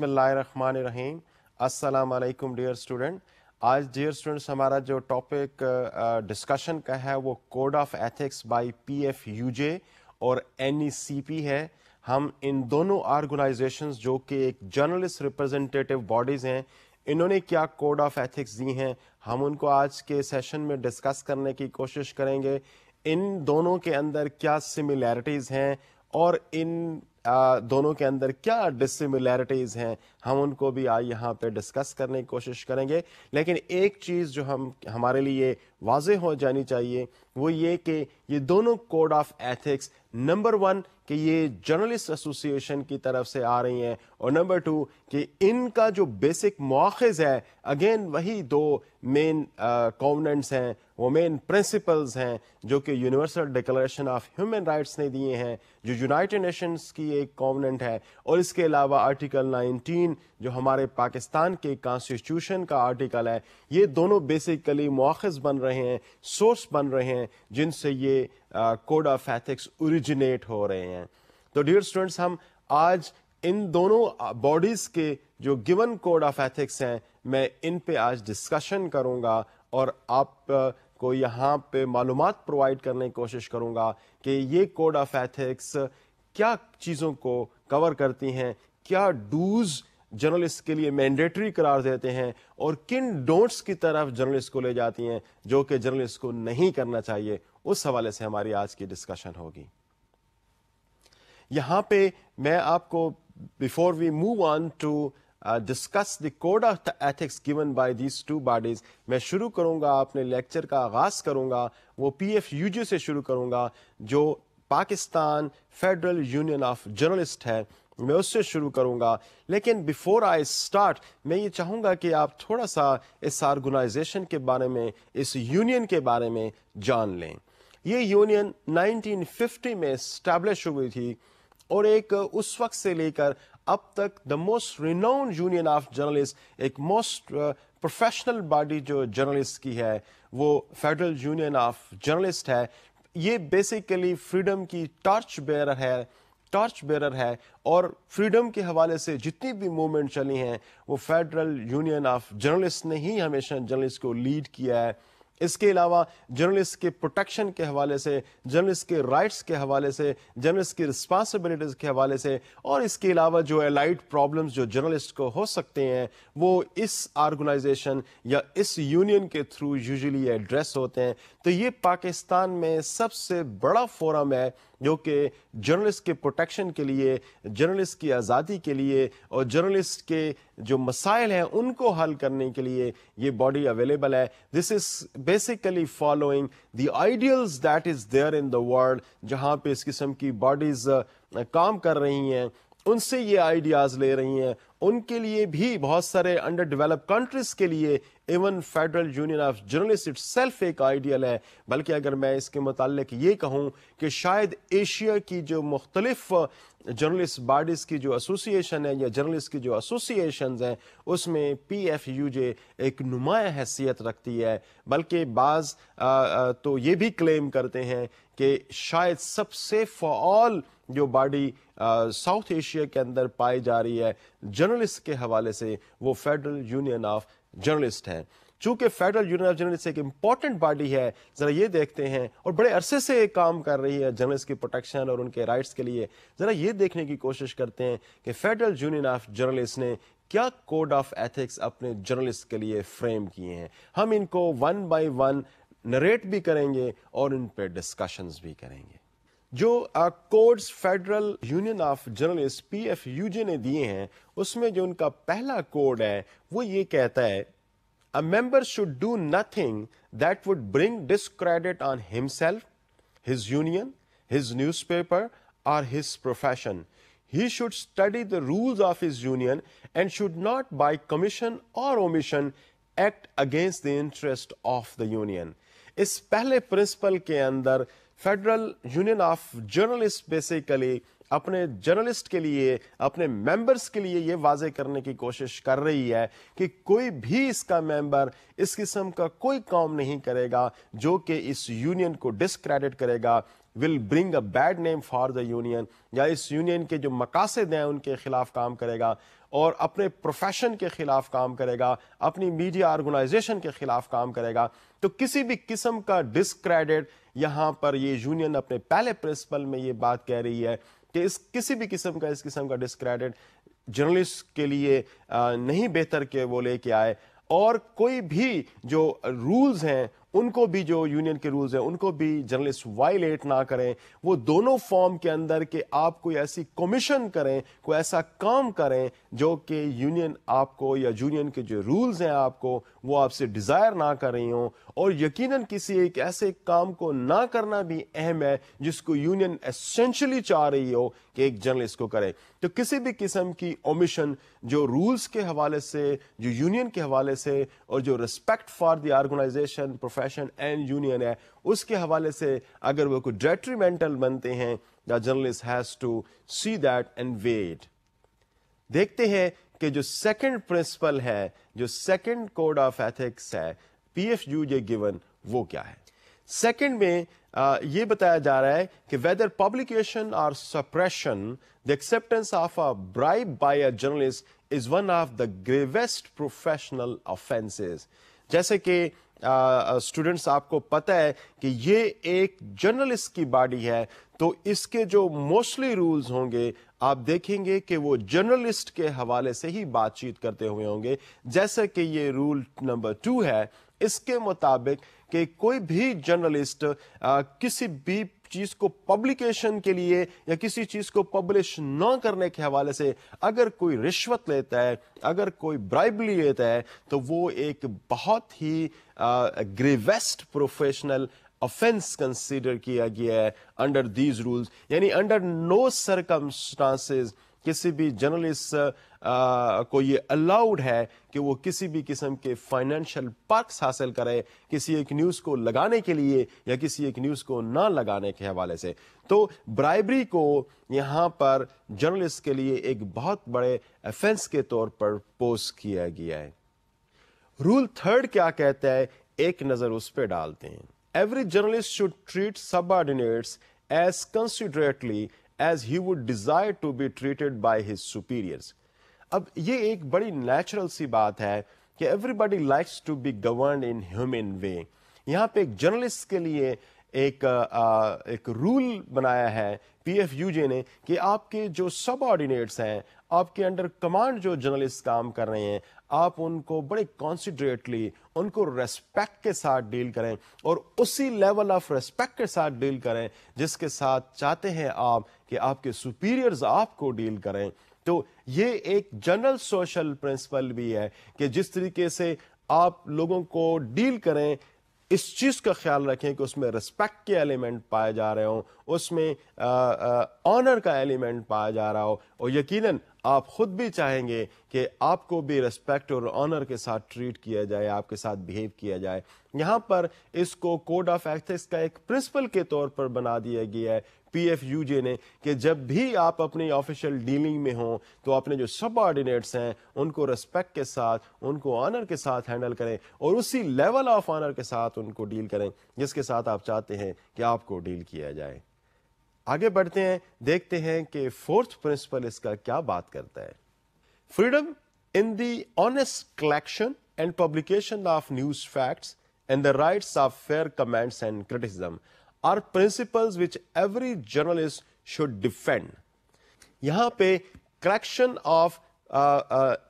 बिसमीम असलकम dear student आज डियर स्टूडेंट्स हमारा जो टॉपिक डिस्कशन का है वो code of ethics by PFUJ और एनईसीपी है हम इन दोनों ऑर्गेनाइजेशन जो कि एक जर्नलिस्ट रिप्रेजेंटेटिव बॉडीज़ हैं इन्होंने क्या कोड ऑफ एथिक्स दी हैं हम उनको आज के सेशन में डिस्कस करने की कोशिश करेंगे इन दोनों के अंदर क्या सिमिलैरिटीज़ हैं और इन आ, दोनों के अंदर क्या डिसिमिलैरिटीज़ हैं हम उनको भी आज यहाँ पे डिस्कस करने की कोशिश करेंगे लेकिन एक चीज़ जो हम हमारे लिए वाज हो जानी चाहिए वो ये कि ये दोनों code of ethics number one कि ये जर्नलिस्ट एसोसिएशन की तरफ से आ रही हैं और नंबर टू कि इनका जो बेसिक मौखज़ है अगेन वही दो मेन कॉमनेंट्स uh, हैं वो मेन प्रिंसिपल्स हैं जो कि universal declaration of human rights ने दिए हैं जो यूनाइटेड नेशंस की एक कॉमनेंट है और इसके अलावा आर्टिकल नाइनटीन जो हमारे पाकिस्तान के कॉन्स्टिट्यूशन का आर्टिकल है ये दोनों बेसिकली मौखज़ बन रहे हैं सोर्स बन रहे हैं जिनसे ये कोड ऑफ एथिक्स ओरिजिनेट हो रहे हैं तो डियर स्टूडेंट्स हम आज इन दोनों बॉडीज के जो गिवन कोड ऑफ एथिक्स हैं मैं इन पे आज डिस्कशन करूंगा और आप को यहाँ पे मालूम प्रोवाइड करने की कोशिश करूंगा कि ये कोड ऑफ एथिक्स क्या चीज़ों को कवर करती हैं क्या डूज़ जर्नलिस्ट के लिए मैंडेटरी करार देते हैं और किन डोंट्स की तरफ जर्नलिस्ट को ले जाती हैं जो कि जर्नलिस्ट को नहीं करना चाहिए उस हवाले से हमारी आज की डिस्कशन होगी यहाँ पे मैं आपको before we move on to discuss the code of ethics given by these two bodies मैं शुरू करूंगा अपने लेक्चर का आगाज करूंगा वो पी एफ यू जी से शुरू करूंगा जो Pakistan federal union of journalist है मैं उससे शुरू करूंगा लेकिन बिफोर आई स्टार्ट मैं ये चाहूंगा कि आप थोड़ा सा इस ऑर्गेनाइजेशन के बारे में इस यूनियन के बारे में जान लें ये यूनियन 1950 में स्टैब्लिश हुई थी और एक उस वक्त से लेकर अब तक the most renowned union of journalist एक मोस्ट प्रोफेशनल बॉडी जो जर्नलिस्ट की है वो फेडरल यूनियन ऑफ जर्नलिस्ट है ये बेसिकली फ्रीडम की टॉर्च बेरर है टॉर्च बेरर है और फ्रीडम के हवाले से जितनी भी मूवमेंट चली हैं वो फेडरल यूनियन ऑफ जर्नलिस्ट ने ही हमेशा जर्नलिस्ट को लीड किया है इसके अलावा जर्नलिस्ट के प्रोटेक्शन के हवाले से जर्नलिस्ट के राइट्स के हवाले से जर्नलिस्ट की रिस्पॉन्सिबिलिटीज़ के हवाले से और इसके अलावा जो एलाइट प्रॉब्लम्स जो जर्नलिस्ट को हो सकते हैं वो इस ऑर्गेनाइजेशन या इस यूनियन के थ्रू यूजली एड्रेस होते हैं तो ये पाकिस्तान में सबसे बड़ा फोरम है जो कि जर्नलिस्ट के प्रोटेक्शन के लिए जर्नलिस्ट की आज़ादी के लिए और जर्नलिस्ट के जो मसाइल हैं उनको हल करने के लिए ये बॉडी अवेलेबल है this is basically following the ideals that is there in the world जहाँ पे इस किस्म की बॉडीज़ काम कर रही हैं उनसे ये आइडियाज़ ले रही हैं उनके लिए भी बहुत सारे अंडर डेवलप कंट्रीज़ के लिए even federal union of journalist itself एक आइडियल है बल्कि अगर मैं इसके मतलब ये कहूँ कि शायद एशिया की जो मुख्तलिफ जर्नलिस्ट बॉडीज़ की जो एसोसिएशन है या जर्नलिस्ट की जो एसोसिएशन हैं उसमें पी एफ यू जे एक नुमाया हैसियत रखती है बल्कि बाज़ तो ये भी क्लेम करते हैं कि शायद सबसे फॉर ऑल जो बॉडी साउथ एशिया के अंदर पाई जा रही है जर्नलिस्ट के हवाले से वो फेडरल यूनियन ऑफ जर्नलिस्ट हैं चूंकि फेडरल यूनियन ऑफ जर्नलिस्ट एक इंपॉर्टेंट बॉडी है ज़रा ये देखते हैं और बड़े अरसे से काम कर रही है जर्नलिस्ट की प्रोटेक्शन और उनके राइट्स के लिए ज़रा ये देखने की कोशिश करते हैं कि फेडरल यूनियन ऑफ जर्नलिस्ट ने क्या कोड ऑफ एथिक्स अपने जर्नलिस्ट के लिए फ्रेम किए हैं हम इनको वन बाई वन नरेट भी करेंगे और इन पर डिस्कशंस भी करेंगे जो codes federal union of journalist P F UJ ने दिए हैं उसमें जो उनका पहला कोड है वो ये कहता है a member should do nothing that would bring discredit on himself his union his newspaper और his profession he should study the rules of his union and should not by commission or omission act against the interest of the union. इस पहले principle के अंदर federal union of journalist basically अपने journalist के लिए अपने members के लिए यह वाजे करने की कोशिश कर रही है कि कोई भी इसका मेंबर इस किस्म का कोई काम नहीं करेगा जो कि इस यूनियन को डिसक्रेडिट करेगा will bring a bad name for the union या इस यूनियन के जो मकासद हैं उनके खिलाफ काम करेगा और अपने प्रोफेशन के खिलाफ काम करेगा अपनी मीडिया ऑर्गेनाइजेशन के खिलाफ काम करेगा तो किसी भी किस्म का डिसक्रेडिट यहाँ पर ये यूनियन अपने पहले प्रिंसिपल में ये बात कह रही है कि इस किसी भी किस्म का इस किस्म का डिसक्रेडिट जर्नलिस्ट के लिए नहीं बेहतर के वो लेके आए और कोई भी जो रूल्स हैं उनको भी जो यूनियन के रूल्स हैं उनको भी जर्नलिस्ट वायलेट ना करें वो दोनों फॉर्म के अंदर के आप कोई ऐसी कमीशन करें कोई ऐसा काम करें जो कि यूनियन आपको या यूनियन के जो रूल्स हैं आपको वो आपसे डिज़ायर ना कर रही हों और यकीनन किसी एक ऐसे काम को ना करना भी अहम है जिसको यूनियन एसेंशली चाह रही हो कि एक जर्नलिस्ट को करे तो किसी भी किस्म की ओमिशन जो रूल्स के हवाले से जो यूनियन के हवाले से और जो respect for the organization profession and union है उसके हवाले से अगर वो कोई डेट्रीमेंटल बनते हैं the journalist has to see that and wait देखते हैं कि जो सेकंड प्रिंसिपल है जो सेकंड कोड ऑफ एथिक्स है एफ यू ये गिवन वो क्या है सेकेंड में आ, uh, ये बताया जा रहा है कि वेदर पब्लिकेशन और suppression the acceptance of a bribe by a journalist is one of the gravest professional offences जैसे कि स्टूडेंट्स uh, uh, आपको पता है कि ये एक जर्नलिस्ट की बॉडी है तो इसके जो मोस्टली रूल्स होंगे आप देखेंगे कि वो जर्नलिस्ट के हवाले से ही बातचीत करते हुए होंगे जैसे कि ये रूल नंबर टू है इसके मुताबिक कि कोई भी जर्नलिस्ट किसी भी चीज़ को पब्लिकेशन के लिए या किसी चीज़ को पब्लिश ना करने के हवाले से अगर कोई रिश्वत लेता है अगर कोई ब्राइबली लेता है तो वो एक बहुत ही ग्रेवेस्ट प्रोफेशनल ऑफेंस कंसीडर किया गया है अंडर दीज रूल्स यानी अंडर नो सरकमस्टांसेस किसी भी जर्नलिस्ट को ये अलाउड है कि वो किसी भी किस्म के फाइनेंशियल पर्क्स हासिल करें किसी एक न्यूज़ को लगाने के लिए या किसी एक न्यूज़ को ना लगाने के हवाले से तो ब्राइबरी को यहाँ पर जर्नलिस्ट के लिए एक बहुत बड़े अफेंस के तौर पर पोस्ट किया गया है रूल थर्ड क्या कहता है एक नज़र उस पर डालते हैं every journalist should treat subordinates as considerately as he would desire to be treated by his superiors अब ये एक बड़ी नेचुरल सी बात है कि everybody likes to be govern in human way यहाँ पे एक जर्नलिस्ट के लिए एक आ, एक रूल बनाया है पी एफ यू जे ने कि आपके जो सब ऑर्डिनेट्स हैं आपके अंडर कमांड जो जर्नलिस्ट काम कर रहे हैं आप उनको बड़े कॉन्सिड्रेटली उनको रेस्पेक्ट के साथ डील करें और उसी लेवल ऑफ रेस्पेक्ट के साथ डील करें जिसके साथ चाहते हैं आप कि आपके सुपीरियर्स आपको डील करें तो ये एक जनरल सोशल प्रिंसिपल भी है कि जिस तरीके से आप लोगों को डील करें इस चीज़ का ख्याल रखें कि उसमें रिस्पेक्ट के एलिमेंट पाए जा रहे हो उसमें ऑनर का एलिमेंट पाया जा रहा हो और यकीनन आप खुद भी चाहेंगे कि आपको भी रिस्पेक्ट और ऑनर के साथ ट्रीट किया जाए आपके साथ बिहेव किया जाए यहाँ पर इसको कोड ऑफ एथिक्स का एक प्रिंसिपल के तौर पर बना दिया गया है एफ पीएफयूजे ने कि जब भी आप अपनी ऑफिशियल डीलिंग में हों तो अपने जो सब ऑर्डिनेट्स हैं उनको रेस्पेक्ट के साथ उनको ऑनर के साथ हैंडल करें और उसी लेवल ऑफ ऑनर के साथ उनको डील करें जिसके साथ आप चाहते हैं कि आपको डील किया जाए आगे बढ़ते हैं देखते हैं कि फोर्थ प्रिंसिपल इसका क्या बात करता है freedom in the honest collection and publication of news facts and the rights of fair comments and criticism are principles which every journalist should defend यहां पर करेक्शन ऑफ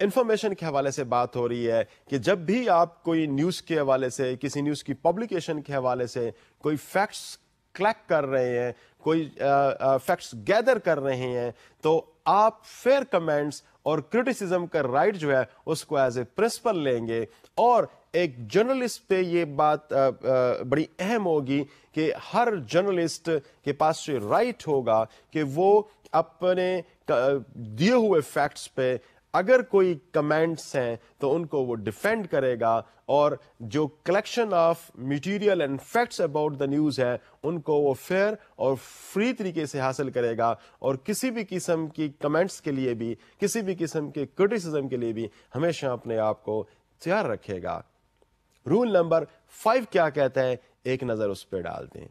इंफॉर्मेशन के हवाले से बात हो रही है कि जब भी आप कोई न्यूज़ के हवाले से किसी न्यूज़ की पब्लिकेशन के हवाले से कोई फैक्ट्स कलेक्ट कर रहे हैं कोई फैक्ट्स uh, गैदर uh, कर रहे हैं तो आप फेयर कमेंट्स और क्रिटिसिज्म का राइट जो है उसको एज ए प्रिंसिपल लेंगे और एक जर्नलिस्ट पे ये बात आ, आ, बड़ी अहम होगी कि हर जर्नलिस्ट के पास से राइट होगा कि वो अपने दिए हुए फैक्ट्स पे अगर कोई कमेंट्स हैं तो उनको वो डिफेंड करेगा और जो collection of material and facts about the news है उनको वो फेयर और फ्री तरीके से हासिल करेगा और किसी भी किस्म की कमेंट्स के लिए भी किसी भी किस्म के क्रिटिसिज्म के लिए भी हमेशा अपने आप को तैयार रखेगा रूल नंबर फाइव क्या कहता है एक नजर उस पर डालते हैं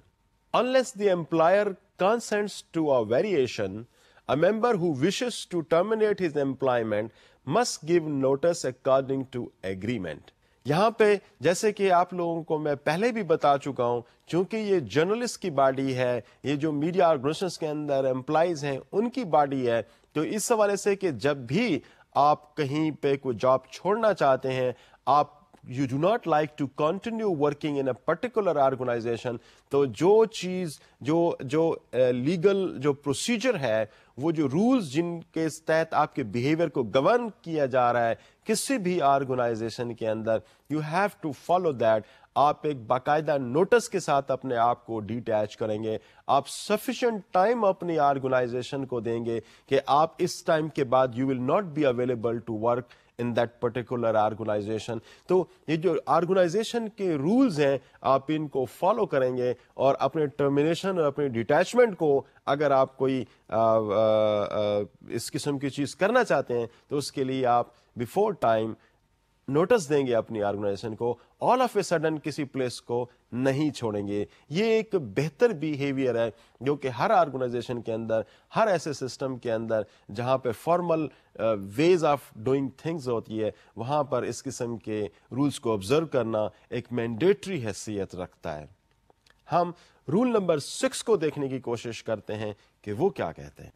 unless the employer consents to a variation a member who wishes to terminate his employment must give notice according to agreement यहां पे जैसे कि आप लोगों को मैं पहले भी बता चुका हूं क्योंकि ये जर्नलिस्ट की बॉडी है ये जो मीडिया ऑर्गेनाइजेशन के अंदर एम्प्लॉयज हैं उनकी बॉडी है तो इस हवाले से कि जब भी आप कहीं पे कोई जॉब छोड़ना चाहते हैं आप you do not like to continue working in a particular organization तो जो चीज़ जो जो लीगल जो प्रोसीजर है वो जो रूल्स जिनके तहत आपके बिहेवियर को गवर्न किया जा रहा है किसी भी ऑर्गेनाइजेशन के अंदर you have to follow that आप एक बाकायदा नोटिस के साथ अपने आप को डिटैच करेंगे आप सफिशेंट टाइम अपनी ऑर्गेनाइजेशन को देंगे कि आप इस टाइम के बाद you will not be available to work in that particular organization तो ये जो आर्गुनाइजेशन के रूल्स हैं आप इनको फॉलो करेंगे और अपने टर्मिनेशन और अपने डिटैचमेंट को अगर आप कोई आ, आ, आ, इस किस्म की चीज़ करना चाहते हैं तो उसके लिए आप बिफोर टाइम नोटिस देंगे अपनी ऑर्गेनाइजेशन को ऑल ऑफ ए सडन किसी प्लेस को नहीं छोड़ेंगे ये एक बेहतर बिहेवियर है जो कि हर ऑर्गेनाइजेशन के अंदर हर ऐसे सिस्टम के अंदर जहाँ पे formal ways of doing things होती है वहाँ पर इस किस्म के रूल्स को ऑब्जर्व करना एक मैंडेटरी हैसियत रखता है हम रूल नंबर सिक्स को देखने की कोशिश करते हैं कि वो क्या कहते हैं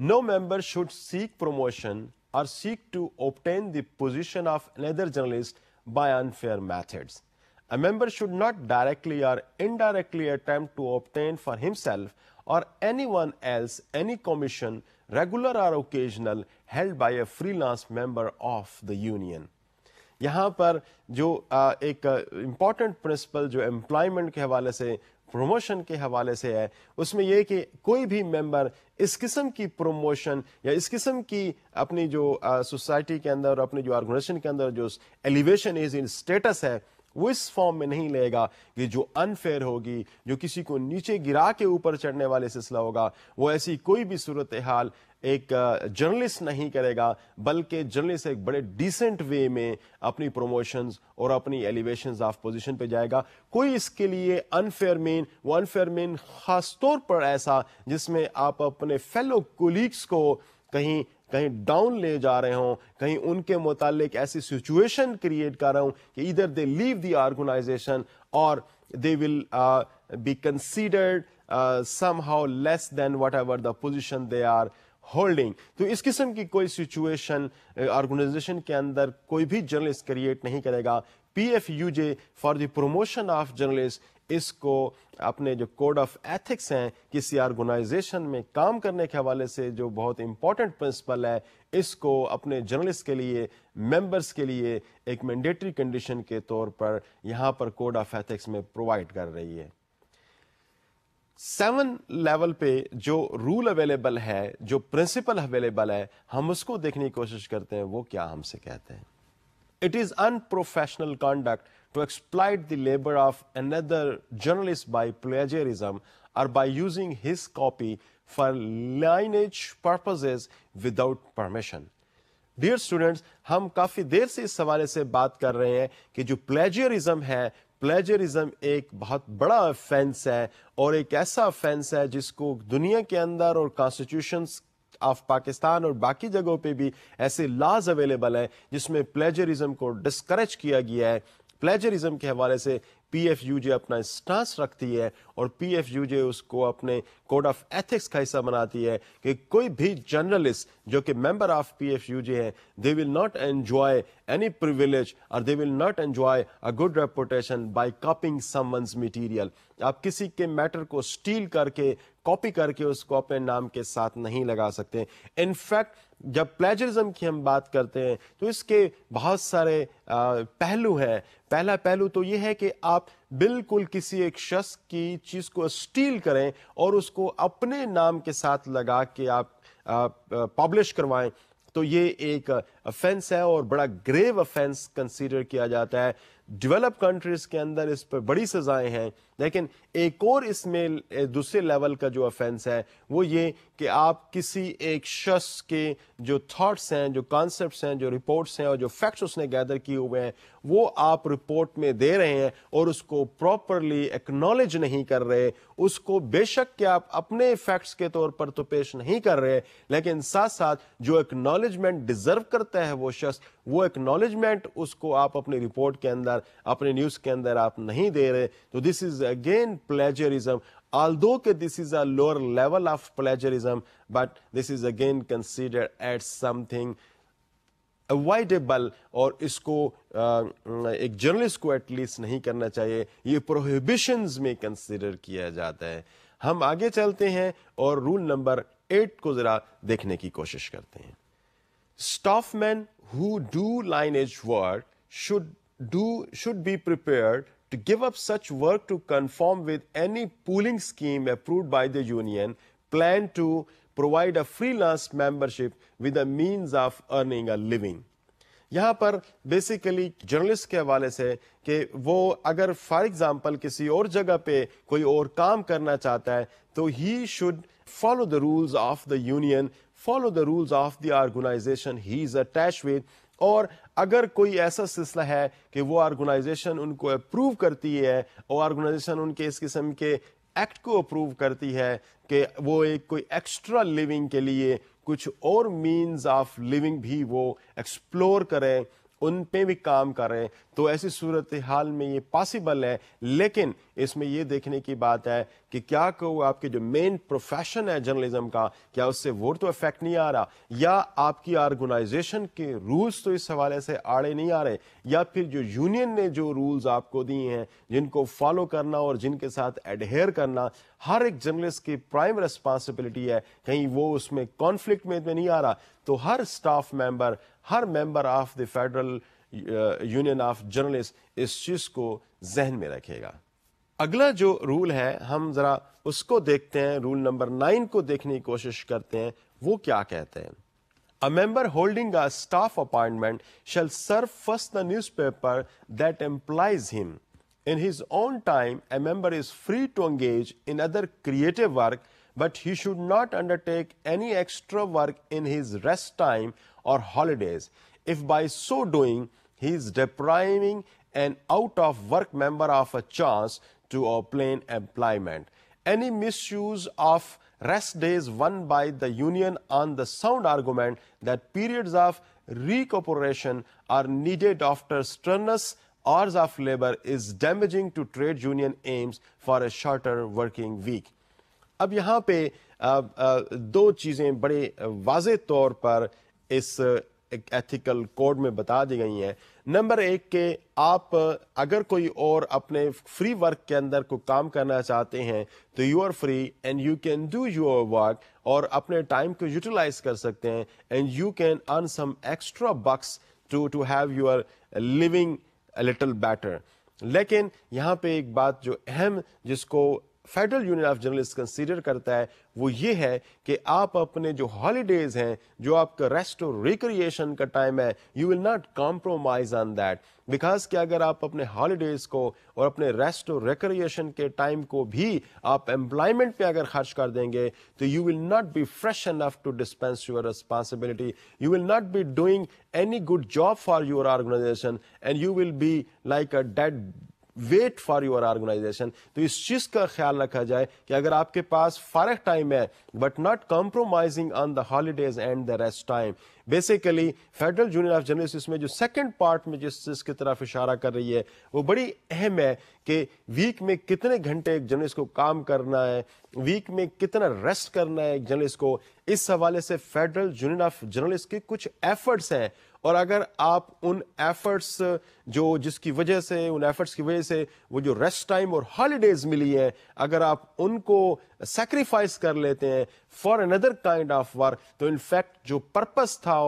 no member should seek promotion or seek to obtain the position of another journalist by unfair methods. A member should not directly or indirectly attempt to obtain for himself or anyone else any commission, regular or occasional, held by a freelance member of the union. यहाँ पर जो एक important principal जो employment के हवाले से promotion के हवाले से है उसमें यह कि कोई भी मेंबर इस किस्म की प्रमोशन या इस किस्म की अपनी जो सोसाइटी के अंदर अपनी जो ऑर्गेनाइजेशन के अंदर जो एलिवेशन इज इन स्टेटस है वो इस फॉर्म में नहीं लेगा कि जो अनफेयर होगी जो किसी को नीचे गिरा के ऊपर चढ़ने वाले सिलसिला होगा वो ऐसी कोई भी सूरत हाल एक जर्नलिस्ट नहीं करेगा बल्कि जर्नलिस्ट एक बड़े डिसेंट वे में अपनी प्रोमोशंस और अपनी एलिवेशन ऑफ पोजीशन पे जाएगा कोई इसके लिए अनफेयर मेन वो अनफेयर मेन खासतौर पर ऐसा जिसमें आप अपने फेलो कोलीग्स को कहीं कहीं डाउन ले जा रहे हों कहीं उनके मुतालिक ऐसी सिचुएशन क्रिएट कर रहा हूं कि इधर दे लीव दी ऑर्गेनाइजेशन और they will be considered somehow less than whatever the position they are holding तो इस किस्म की कोई सिचुएशन ऑर्गेनाइजेशन uh, के अंदर कोई भी जर्नलिस्ट क्रिएट नहीं करेगा P F U J for the promotion of journalist इसको अपने जो कोड ऑफ एथिक्स हैं किसी ऑर्गेनाइजेशन में काम करने के हवाले से जो बहुत इंपॉर्टेंट प्रिंसिपल है इसको अपने जर्नलिस्ट के लिए मेंबर्स के लिए एक मैंडेटरी कंडीशन के तौर पर यहाँ पर कोड ऑफ एथिक्स में प्रोवाइड कर रही है सेवन लेवल पे जो रूल अवेलेबल है जो प्रिंसिपल अवेलेबल है हम उसको देखने की कोशिश करते हैं वो क्या हमसे कहते हैं it is unprofessional conduct to exploit the labor of another journalist by plagiarism or by using his copy for lineage purposes without permission. Dear students, हम काफ़ी देर से इस हवाले से बात कर रहे हैं कि जो प्लेजरिज्म है प्लेजरिज्म एक बहुत बड़ा ऑफेंस है और एक ऐसा ऑफेंस है जिसको दुनिया के अंदर और कॉन्स्टिट्यूशन ऑफ पाकिस्तान और बाकी जगहों पे भी ऐसे लॉज अवेलेबल हैं जिसमें प्लेजरिज्म को डिस्करेज किया गया है प्लेजरिज्म के हवाले से पी एफ यू जे अपना स्टांस रखती है और पी एफ यू जे उसको अपने कोड ऑफ एथिक्स का हिस्सा बनाती है कि कोई भी जर्नलिस्ट जो कि member of P F U J है they will not enjoy any privilege और they will not enjoy a good reputation by copying someone's material आप किसी के मैटर को स्टील करके कॉपी करके उसको अपने नाम के साथ नहीं लगा सकते इनफैक्ट जब प्लेजरिज्म की हम बात करते हैं तो इसके बहुत सारे पहलू हैं पहला पहलू तो यह है कि आप बिल्कुल किसी एक शख्स की चीज़ को स्टील करें और उसको अपने नाम के साथ लगा के आप पब्लिश करवाएं तो ये एक अफेंस है और बड़ा ग्रेव अफेंस कंसीडर किया जाता है डेवलप कंट्रीज के अंदर इस पर बड़ी सजाएं हैं लेकिन एक और इसमें दूसरे लेवल का जो ऑफेंस है वो ये कि आप किसी एक शख्स के जो थाट्स हैं जो कॉन्सेप्ट हैं जो रिपोर्ट्स हैं और जो फैक्ट्स उसने गैदर किए हुए हैं वो आप रिपोर्ट में दे रहे हैं और उसको प्रॉपरली एक्नोलेज नहीं कर रहे उसको बेशक कि आप अपने फैक्ट्स के तौर पर तो पेश नहीं कर रहे लेकिन साथ साथ जो एक्नॉलेजमेंट डिजर्व करता है वो शख्स वो एक्नॉलेजमेंट उसको आप अपनी रिपोर्ट के अंदर अपने न्यूज़ के अंदर आप नहीं दे रहे तो this is again plagiarism, although this is a lower level of plagiarism, but this is again considered as something avoidable और इसको एक जर्नलिस्ट को एटलीस्ट नहीं करना चाहिए ये प्रोहिबिशंस में कंसिडर किया जाता है हम आगे चलते हैं और रूल नंबर एट को जरा देखने की कोशिश करते हैं staff man who do lineage work should do should be prepared to give up such work to conform with any pooling scheme approved by the union plan to provide a freelance membership with a means of earning a living. यहाँ पर basically journalist के हवाले से कि वो अगर for example किसी और जगह पे कोई और काम करना चाहता है तो he should follow the rules of the union follow the rules of the organization he is attach with और अगर कोई ऐसा सिलसिला है कि वो ऑर्गेनाइजेशन उनको अप्रूव करती है और ऑर्गेनाइजेशन उनके इस किस्म के एक्ट को अप्रूव करती है कि वो एक कोई एक्स्ट्रा लिविंग के लिए कुछ और मीन्स ऑफ लिविंग भी वो एक्सप्लोर करें उन पे भी काम कर रहे हैं तो ऐसी सूरत हाल में ये पॉसिबल है लेकिन इसमें ये देखने की बात है कि क्या कहो आपके जो मेन प्रोफेशन है जर्नलिज्म का क्या उससे वोट तो इफेक्ट नहीं आ रहा या आपकी ऑर्गेनाइजेशन के रूल्स तो इस हवाले से आड़े नहीं आ रहे या फिर जो यूनियन ने जो रूल्स आपको दिए हैं जिनको फॉलो करना और जिनके साथ एडहेयर करना हर एक जर्नलिस्ट की प्राइम रिस्पॉन्सिबिलिटी है कहीं वो उसमें कॉन्फ्लिक्ट में तो नहीं आ रहा तो हर स्टाफ मेंबर हर member of the federal union of journalist इस चीज़ को जहन में रखेगा अगला जो रूल है हम ज़रा उसको देखते हैं रूल नंबर नाइन को देखने की कोशिश करते हैं वो क्या कहते हैं A member holding a staff appointment shall serve first the newspaper that employs him. In his own time, a member is free to engage in other creative work, but he should not undertake any extra work in his rest time or holidays. If by so doing, he is depriving an out-of-work member of a chance to obtain employment. Any misuse of rest days won by the union on the sound argument that periods of recuperation are needed after strenuous hours of labor is damaging to trade union aims for a shorter working week. अब यहाँ पे दो चीज़ें बड़े was तौर पर इस ethical code में बता दी गई हैं नंबर एक के आप अगर कोई और अपने फ्री वर्क के अंदर को काम करना चाहते हैं तो you are free and you can do your work और अपने टाइम को यूटिलाइज कर सकते हैं and you can earn some extra bucks to to have your living little better लेकिन यहाँ पे एक बात जो अहम जिसको federal union of journalist consider करता है वो ये है कि आप अपने जो हॉलीडेज हैं जो आपका रेस्ट और रिक्रिएशन का टाइम है you will not compromise on that because कि अगर आप अपने हॉलीडेज को और अपने रेस्ट और रिक्रिएशन के टाइम को भी आप एम्प्लॉयमेंट पे अगर खर्च कर देंगे तो you will not be fresh enough to dispense your responsibility you will not be doing any good job for your organization and you will be like a dead weight for your organization तो इस चीज का ख्याल रखा जाए कि अगर आपके पास फारक टाइम है but not compromising on the holidays and the rest time basically federal जूनियर ऑफ जर्नलिस्ट में जो सेकंड पार्ट में जिस चीज की तरफ इशारा कर रही है वो बड़ी अहम है कि वीक में कितने घंटे एक जर्नलिस्ट को काम करना है वीक में कितना रेस्ट करना है एक जर्नलिस्ट को इस हवाले से फेडरल यूनियन ऑफ जर्नलिस्ट के कुछ एफर्ट्स हैं और अगर आप उन एफर्ट्स जो जिसकी वजह से उन एफर्ट्स की वजह से वो जो रेस्ट टाइम और हॉलीडेज मिली है अगर आप उनको सेक्रीफाइस कर लेते हैं for another kind of work तो इनफैक्ट जो पर्पस था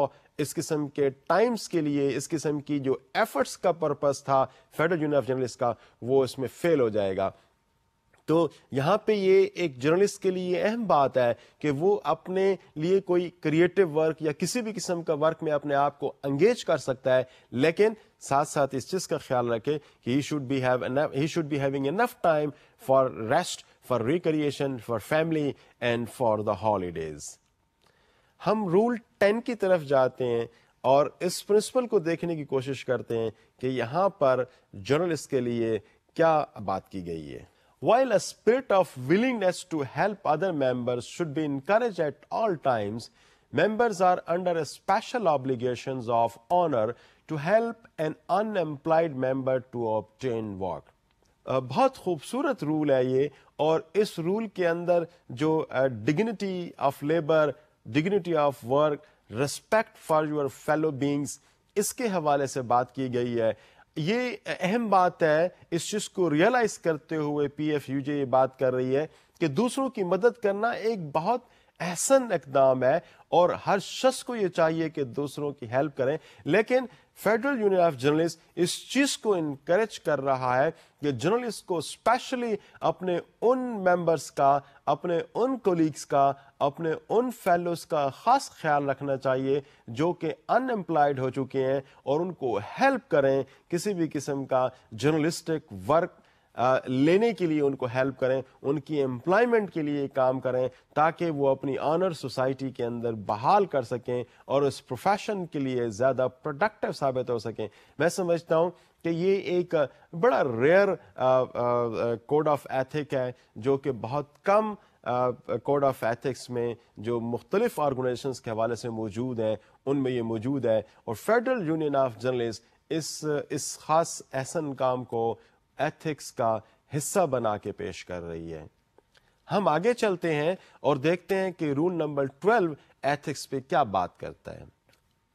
इस किस्म के टाइम्स के लिए इस किस्म की जो एफर्ट्स का पर्पस था फेडरल यूनियन ऑफ जर्नलिस्ट का वो इसमें फेल हो जाएगा तो यहाँ पे ये एक जर्नलिस्ट के लिए अहम बात है कि वो अपने लिए कोई क्रिएटिव वर्क या किसी भी किस्म का वर्क में अपने आप को अंगेज कर सकता है लेकिन साथ साथ इस चीज़ का ख्याल रखे कि he should be have he should be having enough time for rest for recreation for family and for the holidays हम रूल टेन की तरफ जाते हैं और इस प्रिंसिपल को देखने की कोशिश करते हैं कि यहां पर जर्नलिस्ट के लिए क्या बात की गई है While a spirit of willingness to help other members should be encouraged at all times, members are under special obligations of honor to help an unemployed member to obtain work. बहुत खूबसूरत rule है ये और इस rule के अंदर जो dignity of labour dignity of work respect for your fellow beings इसके हवाले से बात की गई है ये अहम बात है इस चीज को रियलाइज करते हुए पी एफ यू जे ये बात कर रही है कि दूसरों की मदद करना एक बहुत एहसन इकदाम है और हर शख्स को ये चाहिए कि दूसरों की हेल्प करें लेकिन फेडरल यूनियन ऑफ जर्नलिस्ट इस चीज़ को इनक्रेज कर रहा है कि जर्नलिस्ट को स्पेशली अपने उन मेंबर्स का अपने उन कोलिग्स का अपने उन फेलोज का ख़ास ख्याल रखना चाहिए जो कि अनएम्प्लॉयड हो चुके हैं और उनको हेल्प करें किसी भी किस्म का जर्नलिस्टिक वर्क लेने के लिए उनको हेल्प करें उनकी एम्प्लॉयमेंट के लिए काम करें ताकि वो अपनी ऑनर सोसाइटी के अंदर बहाल कर सकें और उस प्रोफेशन के लिए ज़्यादा प्रोडक्टिव साबित हो सकें मैं समझता हूँ कि ये एक बड़ा रेयर कोड ऑफ एथिक है जो कि बहुत कम कोड ऑफ एथिक्स में जो मुख्तलिफ ऑर्गेनाइजेशन के हवाले से मौजूद हैं उनमें ये मौजूद है और फेडरल यूनियन ऑफ जर्नलिस्ट इस इस खास एहसन काम को एथिक्स का हिस्सा बना के पेश कर रही है हम आगे चलते हैं और देखते हैं कि रूल नंबर 12 एथिक्स पे क्या बात करता है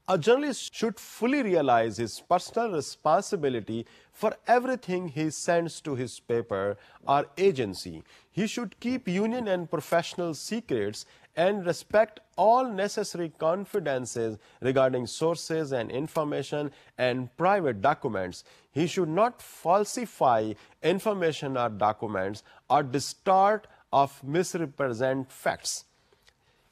A journalist should fully realize his personal responsibility for everything he sends to his paper or agency. He should keep union and professional secrets and respect all necessary confidences regarding sources and information and private documents. He should not falsify information or documents or distort or misrepresent facts.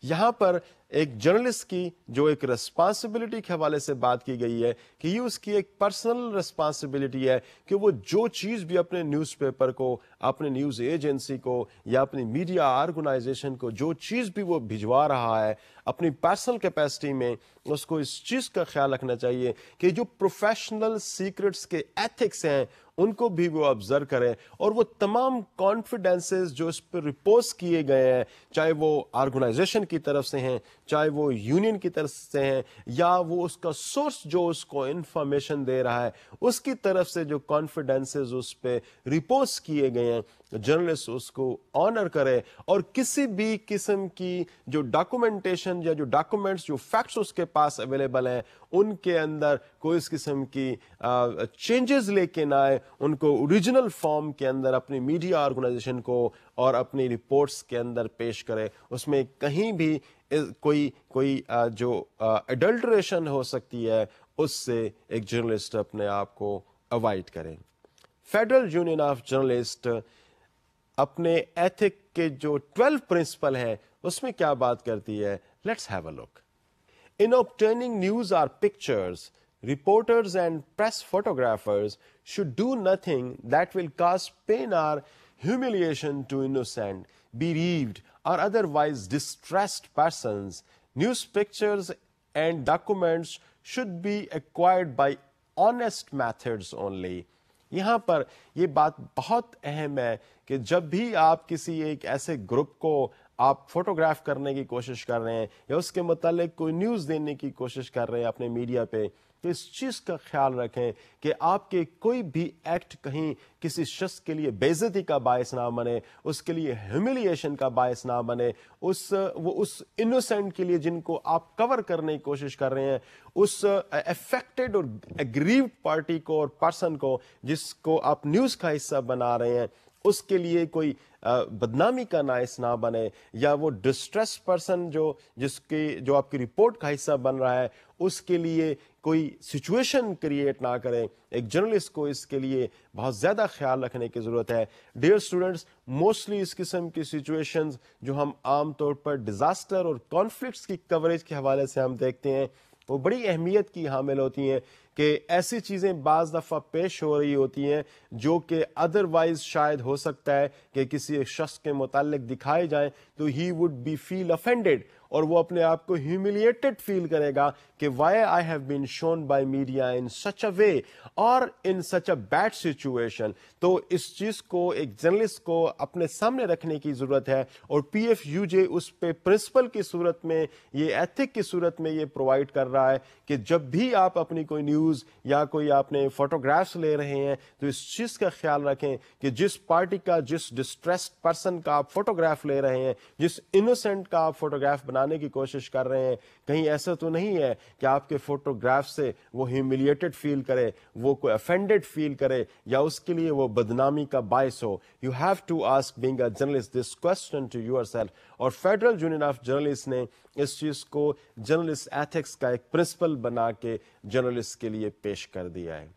यहाँ पर एक journalist की जो एक responsibility के हवाले से बात की गई है कि ये उसकी एक पर्सनल रिस्पॉन्सिबिलिटी है कि वो जो चीज़ भी अपने न्यूज़पेपर को अपने न्यूज़ एजेंसी को या अपनी मीडिया ऑर्गेनाइजेशन को जो चीज़ भी वो भिजवा रहा है अपनी पर्सनल कैपेसिटी में उसको इस चीज़ का ख्याल रखना चाहिए कि जो प्रोफेशनल सीक्रेट्स के एथिक्स हैं उनको भी वो ऑब्जर्व करें और वो तमाम कॉन्फिडेंसेस जो इस पर रिपोज किए गए हैं चाहे वो ऑर्गेनाइजेशन की तरफ से हैं चाहे वो यूनियन की तरफ से हैं या वो उसका सोर्स जो उसको इंफॉर्मेशन दे रहा है उसकी तरफ से जो कॉन्फिडेंसेज उस पर रिपोज किए गए हैं जर्नलिस्ट उसको ऑनर करे और किसी भी किस्म की जो डॉक्यूमेंटेशन या जो डॉक्यूमेंट्स जो फैक्ट्स उसके पास अवेलेबल हैं उनके अंदर कोई इस किस्म की चेंजेस लेके ना आए उनको ओरिजिनल फॉर्म के अंदर अपनी मीडिया ऑर्गेनाइजेशन को और अपनी रिपोर्ट्स के अंदर पेश करे उसमें कहीं भी कोई कोई जो एडल्ट्रेशन हो सकती है उससे एक जर्नलिस्ट अपने आप को अवॉइड करें फेडरल यूनियन ऑफ जर्नलिस्ट अपने एथिक के जो ट्वेल्व प्रिंसिपल हैं उसमें क्या बात करती है let's have a look in obtaining news or pictures reporters and press photographers should do nothing that will cause pain or humiliation to innocent, bereaved, or otherwise distressed persons. News pictures and documents should be acquired by honest methods only. यहाँ पर ये बात बहुत अहम है कि जब भी आप किसी एक ऐसे ग्रुप को आप फोटोग्राफ करने की कोशिश कर रहे हैं या उसके मतलब कोई न्यूज़ देने की कोशिश कर रहे हैं अपने मीडिया पे तो इस चीज का ख्याल रखें कि आपके कोई भी एक्ट कहीं किसी शख्स के लिए बेजती का बायस ना बने उसके लिए ह्यूमिलिएशन का बायस ना बने उस वो उस इनोसेंट के लिए जिनको आप कवर करने की कोशिश कर रहे हैं उस एफेक्टेड और एग्रीव पार्टी को और पर्सन को जिसको आप न्यूज का हिस्सा बना रहे हैं उसके लिए कोई बदनामी का नाइस ना बने या वो डिस्ट्रेस पर्सन जो जिसकी जो आपकी रिपोर्ट का हिस्सा बन रहा है उसके लिए कोई सिचुएशन क्रिएट ना करें एक जर्नलिस्ट को इसके लिए बहुत ज़्यादा ख्याल रखने की ज़रूरत है डियर स्टूडेंट्स मोस्टली इस किस्म की सिचुएशंस जो हम आमतौर पर डिज़ास्टर और कॉन्फ्लिक्ट्स की कवरेज के हवाले से हम देखते हैं वो बड़ी अहमियत की हामिल होती हैं कि ऐसी चीज़ें बज़ दफ़ा पेश हो रही होती हैं जो कि अदरवाइज शायद हो सकता है कि किसी एक शख्स के मुतल दिखाए जाएँ तो he would be feel offended और वो अपने आप को ह्यूमिलिएटेड फील करेगा कि why I have been shown by media in such a way और in such a bad situation तो इस चीज को एक जर्नलिस्ट को अपने सामने रखने की जरूरत है और पी एफ यू जे उस पर प्रिंसिपल की सूरत में ये एथिक की सूरत में ये प्रोवाइड कर रहा है कि जब भी आप अपनी कोई न्यूज या कोई आपने फोटोग्राफ्स ले रहे हैं तो इस चीज का ख्याल रखें कि जिस पार्टी का जिस डिस्ट्रेस्ड पर्सन का आप फोटोग्राफ ले रहे हैं जिस इनोसेंट का आप फोटोग्राफ बना बनाने की कोशिश कर रहे हैं कहीं ऐसा तो नहीं है कि आपके फोटोग्राफ से वो ह्यूमिलिएटेड फील करे वो कोई अफेंडेड फील करे या उसके लिए वो बदनामी का बायस हो you have to ask being journalist this question to yourself और फेडरल यूनियन ऑफ जर्नलिस्ट ने इस चीज़ को जर्नलिस्ट एथिक्स का एक प्रिंसिपल बना के जर्नलिस्ट के लिए पेश कर दिया है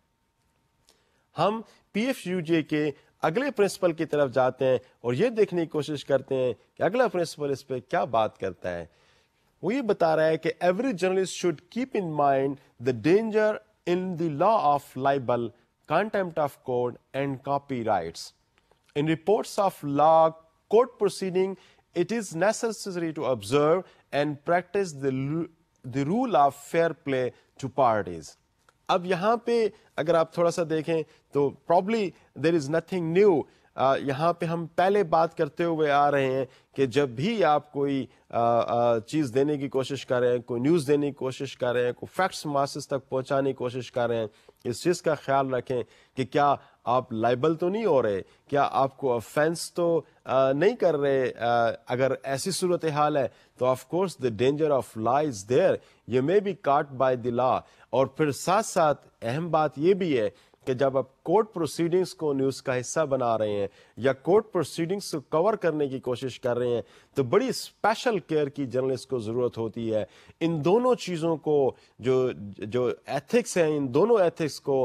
हम पी के अगले प्रिंसिपल की तरफ जाते हैं और ये देखने की कोशिश करते हैं कि अगला प्रिंसिपल इस पर क्या बात करता है वो ये बता रहा है कि every journalist should keep in mind the danger in the law of libel contempt of court and copy in reports of law court proceeding it is necessary to observe and practice the rule of fair play to parties अब यहाँ पे अगर आप थोड़ा सा देखें तो probably there is nothing new यहाँ पे हम पहले बात करते हुए आ रहे हैं कि जब भी आप कोई चीज़ देने की कोशिश कर रहे हैं कोई न्यूज़ देने की कोशिश कर रहे हैं कोई फैक्ट्स मासिस तक पहुँचाने की कोशिश कर रहे हैं इस चीज़ का ख्याल रखें कि क्या आप लाइबल तो नहीं हो रहे क्या आपको ऑफेंस तो आ, नहीं कर रहे आ, अगर ऐसी सूरत हाल है तो of course the danger of law is there you may be caught by the law और फिर साथ साथ अहम बात यह भी है कि जब आप कोर्ट प्रोसीडिंग्स को न्यूज का हिस्सा बना रहे हैं या कोर्ट प्रोसीडिंग्स को कवर करने की कोशिश कर रहे हैं तो बड़ी स्पेशल केयर की जर्नलिस्ट को जरूरत होती है इन दोनों चीजों को जो जो एथिक्स हैं इन दोनों एथिक्स को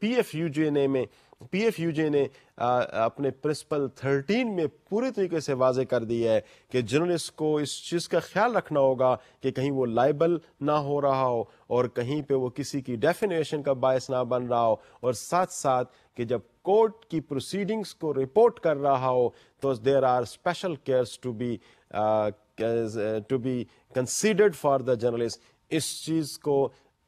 पी एफ यू जी ने में पी एफ यू जे ने आ, अपने प्रिंसिपल थर्टीन में पूरी तरीके से वाजे कर दी है कि जर्नलिस्ट को इस चीज़ का ख्याल रखना होगा कि कहीं वो लाइबल ना हो रहा हो और कहीं पर वो किसी की डेफिनेशन का बायस ना बन रहा हो और साथ साथ कि जब कोर्ट की प्रोसीडिंग्स को रिपोर्ट कर रहा हो तो there are special cares to be to be considered for the journalist इस चीज़ को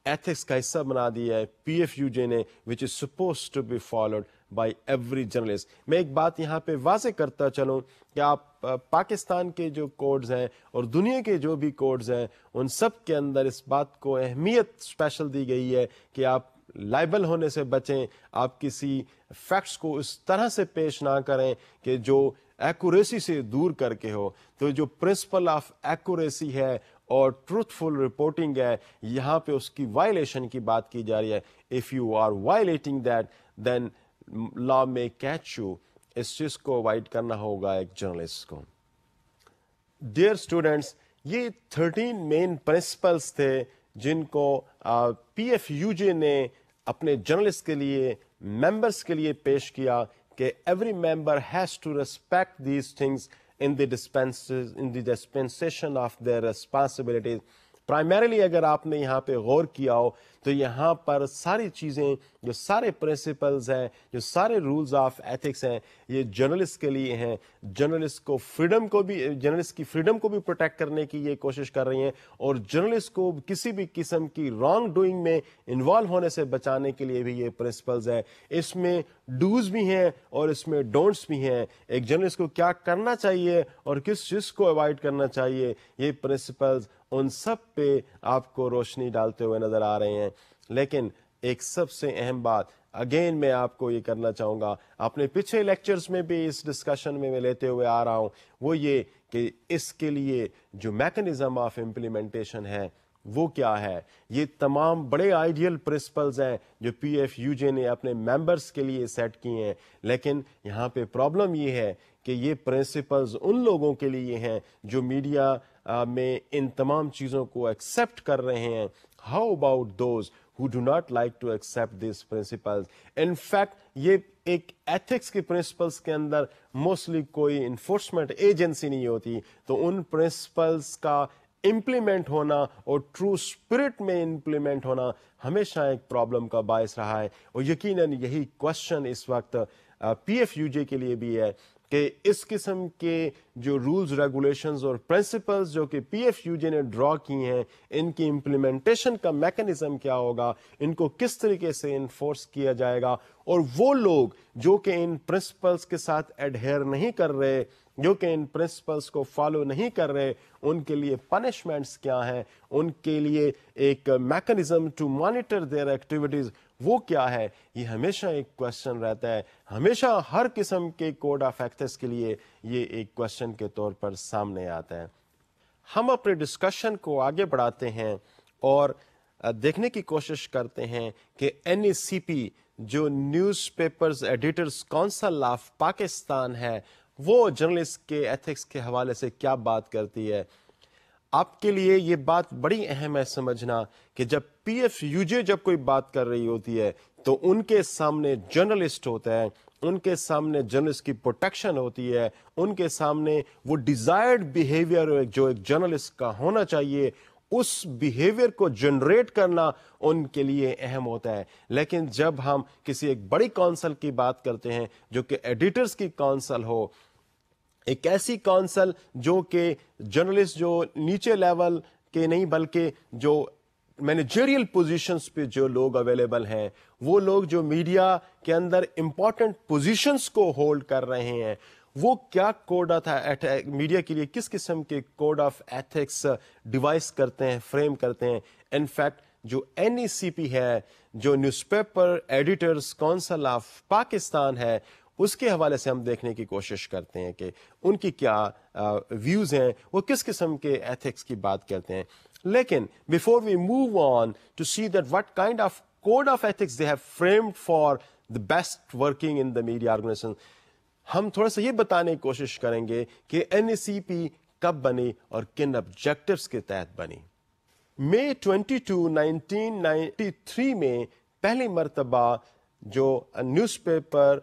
एथिक्स का हिस्सा बना दिया है पी एफ यू जे ने which is suppose to be followed by every journalist मैं एक बात यहाँ पे वाज करता चलूँ कि आप पाकिस्तान के जो कोड्स हैं और दुनिया के जो भी कोड्स हैं उन सब के अंदर इस बात को अहमियत स्पेशल दी गई है कि आप लाइबल होने से बचें आप किसी फैक्ट्स को इस तरह से पेश ना करें कि जो एक्यूरेसी से दूर करके हो तो जो प्रिंसिपल ऑफ एक्यूरेसी है और ट्रूथफुल रिपोर्टिंग है यहाँ पे उसकी वायलेशन की बात की जा रही है if you are violating that then law में कैच यू इस चीज़ को अवॉइड करना होगा एक जर्नलिस्ट को डियर स्टूडेंट्स ये थर्टीन मेन प्रिंसिपल्स थे जिनको पी एफ यू जे ने अपने जर्नलिस्ट के लिए मेंबर्स के लिए पेश किया कि every member has to respect these things in the, in the dispensation of their responsibilities primarily अगर आपने यहाँ पे गौर किया हो तो यहाँ पर सारी चीज़ें जो सारे प्रिंसिपल्स हैं जो सारे रूल्स ऑफ एथिक्स हैं ये जर्नलिस्ट के लिए हैं जर्नलिस्ट को फ्रीडम को भी जर्नलिस्ट की फ्रीडम को भी प्रोटेक्ट करने की ये कोशिश कर रही हैं और जर्नलिस्ट को किसी भी किस्म की रॉन्ग डूइंग में इन्वॉल्व होने से बचाने के लिए भी ये प्रिंसिपल्स हैं इसमें डूज भी हैं और इसमें डोंट्स भी हैं एक जर्नलिस्ट को क्या करना चाहिए और किस चीज़ को अवॉइड करना चाहिए ये प्रिंसिपल्स उन सब पे आपको रोशनी डालते हुए नजर आ रहे हैं लेकिन एक सबसे अहम बात अगेन मैं आपको ये करना चाहूंगा अपने पिछले लेक्चर्स में भी इस डिस्कशन में मैं लेते हुए आ रहा हूं वो ये कि इसके लिए जो मैकेनिज्म ऑफ इम्प्लीमेंटेशन है वो क्या है ये तमाम बड़े आइडियल प्रिंसिपल्स हैं जो पी एफ यू जे ने अपने मेंबर्स के लिए सेट किए हैं लेकिन यहाँ पे प्रॉब्लम ये है कि ये प्रिंसिपल्स उन लोगों के लिए हैं जो मीडिया में इन तमाम चीज़ों को एक्सेप्ट कर रहे हैं how about those who do not like to accept this principles in fact ये एक एथिक्स के प्रिंसिपल्स के अंदर मोस्टली कोई इन्फोर्समेंट एजेंसी नहीं होती तो उन प्रिंसिपल्स का इम्प्लीमेंट होना और ट्रू स्पिरिट में इम्प्लीमेंट होना हमेशा एक प्रॉब्लम का बायस रहा है और यकीनन यही क्वेश्चन इस वक्त पीएफयूजे के लिए भी है कि इस किस्म के जो रूल्स रेगुलेशन और प्रिंसिपल्स जो कि पी एफ यू पीएफयूजे ने ड्रॉ किए हैं इनकी इम्प्लीमेंटेशन का मैकेनिज्म क्या होगा इनको किस तरीके से इन्फोर्स किया जाएगा और वो लोग जो कि इन प्रिंसिपल्स के साथ एडहेयर नहीं कर रहे जो कि इन प्रिंसिपल्स को फॉलो नहीं कर रहे उनके लिए पनिशमेंट्स क्या हैं उनके लिए एक mechanism to monitor their activities वो क्या है ये हमेशा एक क्वेश्चन रहता है हमेशा हर किस्म के कोड ऑफ एक्सेस के लिए ये एक क्वेश्चन के तौर पर सामने आता है हम अपने डिस्कशन को आगे बढ़ाते हैं और देखने की कोशिश करते हैं कि एन e जो newspapers editors council of Pakistan है वो जर्नलिस्ट के एथिक्स के हवाले से क्या बात करती है आपके लिए ये बात बड़ी अहम है समझना कि जब पी एफ यूजे जब कोई बात कर रही होती है तो उनके सामने जर्नलिस्ट होता है उनके सामने जर्नलिस्ट की प्रोटेक्शन होती है उनके सामने वो डिजायर्ड बिहेवियर जो एक जर्नलिस्ट का होना चाहिए उस बिहेवियर को जनरेट करना उनके लिए अहम होता है लेकिन जब हम किसी एक बड़ी कौंसल की बात करते हैं जो कि एडिटर्स की कौंसल हो एक ऐसी काउंसिल जो कि जर्नलिस्ट जो नीचे लेवल के नहीं बल्कि जो मैनेजरियल पोजीशंस पे जो लोग अवेलेबल हैं वो लोग जो मीडिया के अंदर इंपॉर्टेंट पोजीशंस को होल्ड कर रहे हैं वो क्या कोड ऑफ मीडिया के लिए किस किस्म के कोड ऑफ एथिक्स डिवाइस करते हैं फ्रेम करते हैं इनफैक्ट जो एन e है जो newspaper editors council of Pakistan है उसके हवाले से हम देखने की कोशिश करते हैं कि उनकी क्या व्यूज़ हैं वो किस किस्म के एथिक्स की बात करते हैं लेकिन before we move on to see that what kind of code of ethics they have framed for the best working in the media organisation हम थोड़ा सा ये बताने की कोशिश करेंगे कि एन e कब बनी और किन ऑब्जेक्टिव के तहत बनी मई 22, 1993 में पहली मरतबा जो newspaper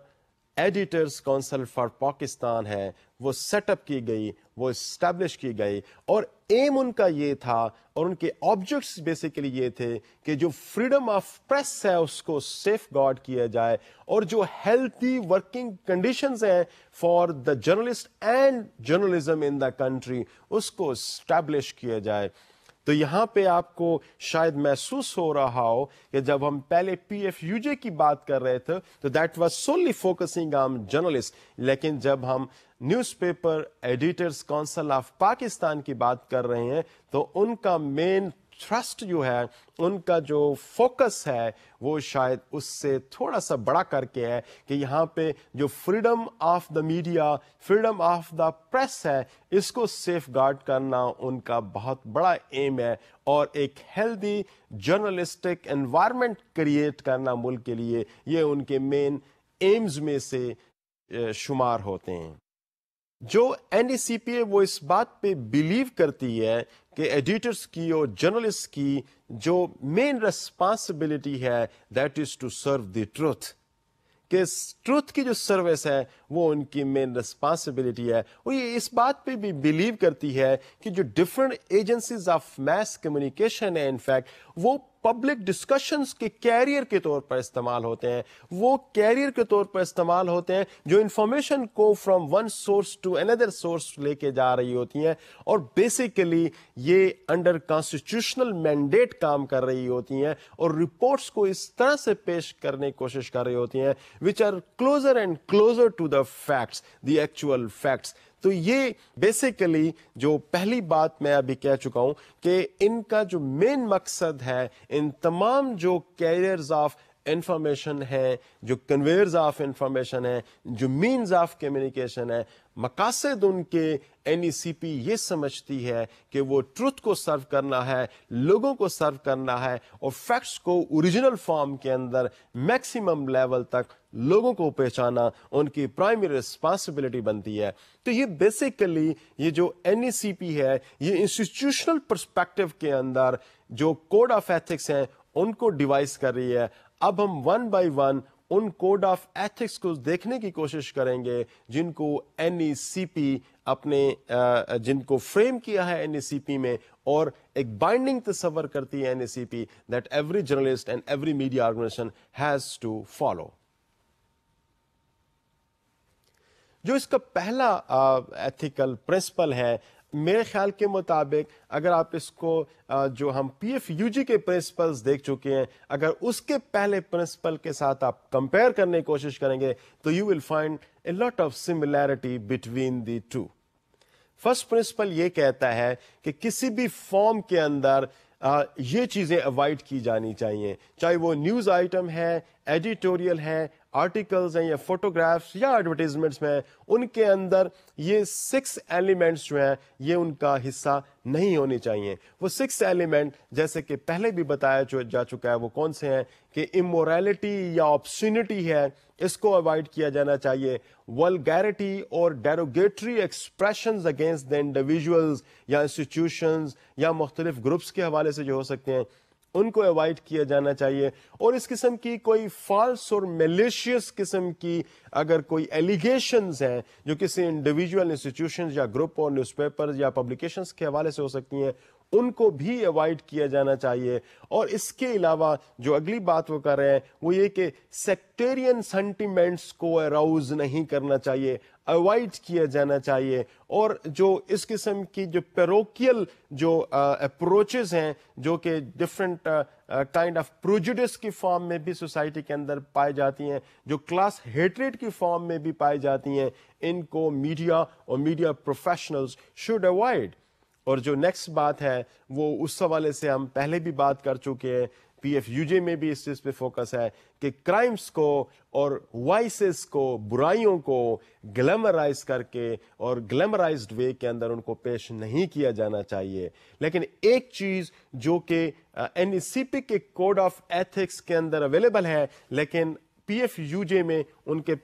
editors council for Pakistan है वो सेटअप की गई वो इस्टेब्लिश की गई और एम उनका ये था और उनके ऑब्जेक्ट्स बेसिकली ये थे कि जो फ्रीडम ऑफ प्रेस है उसको सेफ गार्ड किया जाए और जो हेल्थी वर्किंग कंडीशन हैं for the journalist and journalism in the country उसको स्टैब्लिश किया जाए तो यहाँ पे आपको शायद महसूस हो रहा हो कि जब हम पहले पी एफ यूजे की बात कर रहे थे तो that was solely focusing on journalist लेकिन जब हम news paper editors council of Pakistan की बात कर रहे हैं तो उनका मेन ट्रस्ट जो है उनका जो फोकस है वो शायद उससे थोड़ा सा बड़ा करके है कि यहाँ पे जो freedom of the media freedom of the press है इसको सेफ गार्ड करना उनका बहुत बड़ा एम है और एक हेल्दी जर्नलिस्टिक एनवायरनमेंट क्रिएट करना मुल्क के लिए ये उनके मेन एम्स में से शुमार होते हैं जो एनडीसीपीए वो इस बात पे बिलीव करती है कि एडिटर्स की और जर्नलिस्ट की जो मेन रेस्पॉन्सिबिलिटी है that is to serve the truth कि ट्रूथ की जो सर्विस है वो उनकी मेन रिस्पॉन्सिबिलिटी है और ये इस बात पे भी बिलीव करती है कि जो different agencies of mass communication है इनफैक्ट वो पब्लिक डिस्कशंस के कैरियर के तौर पर इस्तेमाल होते हैं वो कैरियर के तौर पर इस्तेमाल होते हैं जो इंफॉर्मेशन को from one source to another source लेके जा रही होती हैं और बेसिकली ये अंडर कॉन्स्टिट्यूशनल मैंडेट काम कर रही होती हैं और रिपोर्ट्स को इस तरह से पेश करने की कोशिश कर रही होती हैं which are closer and closer to the facts the actual facts तो ये बेसिकली जो पहली बात मैं अभी कह चुका हूं कि इनका जो मेन मकसद है इन तमाम जो कैरियर्स ऑफ इंफॉर्मेशन है जो कन्वेयर्स ऑफ इंफॉर्मेशन है जो मीन्स ऑफ कम्युनिकेशन है मकासद उनके एन e ये समझती है कि वो ट्रुथ को सर्व करना है लोगों को सर्व करना है और फैक्ट्स को ओरिजिनल फॉर्म के अंदर मैक्सिमम लेवल तक लोगों को पहचाना उनकी प्राइमरी रिस्पांसिबिलिटी बनती है तो ये बेसिकली ये जो एन e है ये इंस्टीट्यूशनल परस्पेक्टिव के अंदर जो कोड ऑफ एथिक्स हैं उनको डिवाइस कर रही है अब हम वन बाय वन उन कोड ऑफ एथिक्स को देखने की कोशिश करेंगे जिनको एन e अपने जिनको फ्रेम किया है एन e में और एक बाइंडिंग तस्वर करती है and that every journalist and every media organisation has to follow जो इसका पहला एथिकल प्रिंसिपल है मेरे ख्याल के मुताबिक अगर आप इसको जो हम पी एफ यू जी के प्रिंसिपल्स देख चुके हैं अगर उसके पहले प्रिंसिपल के साथ आप कंपेयर करने की कोशिश करेंगे तो you will find a lot of similarity between the two first principle ये कहता है कि किसी भी फॉर्म के अंदर आ, ये चीज़ें अवॉइड की जानी चाहिए चाहे वो न्यूज़ आइटम है एडिटोरियल है आर्टिकल्स हैं या फोटोग्राफ्स या एडवर्टीजमेंट्स में उनके अंदर ये सिक्स एलिमेंट्स जो हैं ये उनका हिस्सा नहीं होने चाहिए वो सिक्स एलिमेंट जैसे कि पहले भी बताया जा चुका है वो कौन से हैं कि इमोरेलिटी या ऑप्शनिटी है इसको अवॉइड किया जाना चाहिए वलगैरिटी और derogatory expression against the individuals या इंस्टीट्यूशन या मुख्तलिफ ग्रुप्स के हवाले से जो हो सकते हैं उनको अवॉइड किया जाना चाहिए और इस किस्म की कोई फॉल्स और मेलिशियस किस्म की अगर कोई एलिगेशन है जो किसी इंडिविजुअल इंस्टीट्यूशन या ग्रुप और न्यूज पेपर या पब्लिकेशन के हवाले से हो सकती हैं उनको भी अवॉइड किया जाना चाहिए और इसके अलावा जो अगली बात वो कर रहे हैं वो ये कि सेक्टेरियन सेंटिमेंट्स को अराउज नहीं करना चाहिए अवॉइड किया जाना चाहिए और जो इस किस्म की जो पेरोकियल जो अप्रोच हैं जो कि डिफरेंट काइंड ऑफ प्रोजुडिस की फॉर्म में भी सोसाइटी के अंदर पाई जाती हैं जो क्लास हेटरेट की फॉर्म में भी पाई जाती हैं इनको मीडिया और मीडिया प्रोफेशनल्स शुड अवॉइड और जो नेक्स्ट बात है वो उस हवाले से हम पहले भी बात कर चुके हैं पी एफ यूजे में भी इस चीज़ पे फोकस है कि क्राइम्स को और वाइसेस को बुराइयों को ग्लैमराइज करके और ग्लैमराइज्ड वे के अंदर उनको पेश नहीं किया जाना चाहिए लेकिन एक चीज़ जो कि एन e के कोड ऑफ एथिक्स के अंदर अवेलेबल है लेकिन पी एफ यूजे में उनके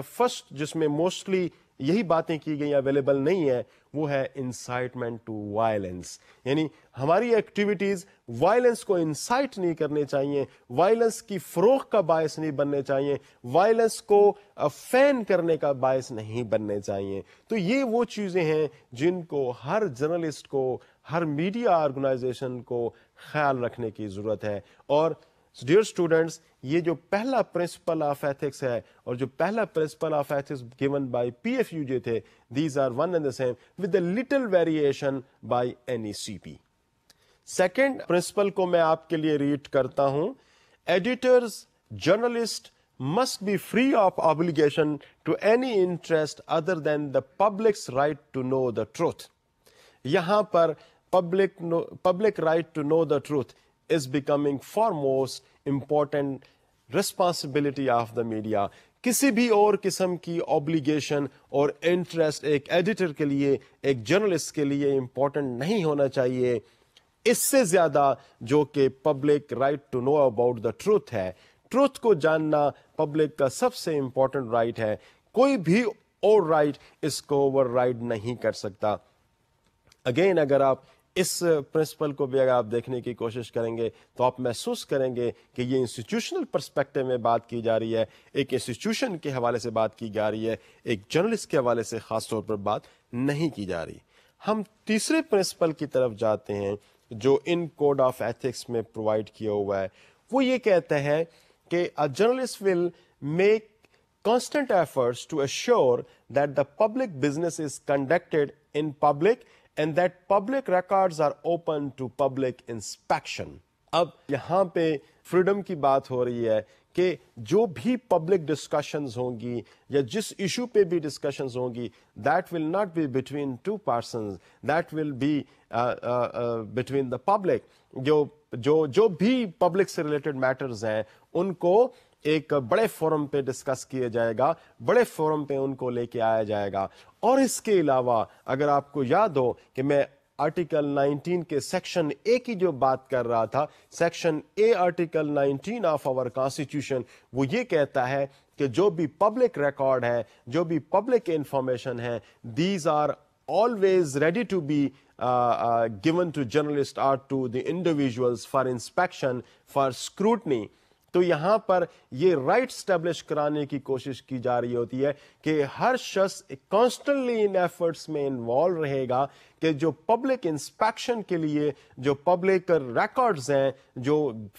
फर्स्ट जिसमें मोस्टली यही बातें की गई अवेलेबल नहीं है वो है इंसाइटमेंट टू वायलेंस यानी हमारी एक्टिविटीज वायलेंस को इंसाइट नहीं करने चाहिए वायलेंस की फरोख का बायस नहीं बनने चाहिए वायलेंस को फैन करने का बायस नहीं बनने चाहिए तो ये वो चीज़ें हैं जिनको हर जर्नलिस्ट को हर मीडिया ऑर्गेनाइजेशन को ख्याल रखने की ज़रूरत है और डियर स्टूडेंट्स ये जो पहला प्रिंसिपल ऑफ एथिक्स है और जो पहला principle of ethics given by PFU J थे these are one and the same with a little variation by NECP second principle को मैं आपके लिए रीड करता हूं editors journalist must be free of obligation to any interest other than the public's right to know the truth यहां पर public public right to know the truth is becoming foremost important responsibility of the media किसी भी और किस्म की obligation और interest एक editor के लिए एक जर्नलिस्ट के लिए इम्पोर्टेंट नहीं होना चाहिए इससे ज्यादा जो कि public right to know about the truth है ट्रूथ को जानना पब्लिक का सबसे इंपॉर्टेंट राइट है कोई भी और राइट इसको ओवर राइड नहीं कर सकता अगेन अगर आप इस प्रिंसिपल को भी अगर आप देखने की कोशिश करेंगे तो आप महसूस करेंगे कि ये इंस्टीट्यूशनल परस्पेक्टिव में बात की जा रही है एक इंस्टीट्यूशन के हवाले से बात की जा रही है एक जर्नलिस्ट के हवाले से ख़ास तौर पर बात नहीं की जा रही हम तीसरे प्रिंसिपल की तरफ जाते हैं जो इन कोड ऑफ एथिक्स में प्रोवाइड किया हुआ है वो ये कहता है कि a journalist will make constant efforts to assure that the public business is conducted in public and that public records are open to public inspection. अब यहाँ पे फ्रीडम की बात हो public discussions कि जो भी पब्लिक डिस्कशंस होंगी या जिस इशू पे भी डिस्कशंस होंगी that will not be between two persons that will be between the public एक बड़े फोरम पे डिस्कस किया जाएगा बड़े फोरम पे उनको लेके आया जाएगा और इसके अलावा अगर आपको याद हो कि मैं आर्टिकल 19 के सेक्शन ए की जो बात कर रहा था section A article 19 of our constitution वो ये कहता है कि जो भी पब्लिक रिकॉर्ड है जो भी पब्लिक इंफॉर्मेशन है these are always ready to be given to journalist or to the to for inspection for scrutiny तो यहां पर ये राइट स्टेब्लिश कराने की कोशिश की जा रही होती है कि हर शख्स कॉन्स्टेंटली इन एफर्ट्स में इन्वॉल्व रहेगा कि जो पब्लिक इंस्पेक्शन के लिए जो पब्लिक रिकॉर्ड्स हैं जो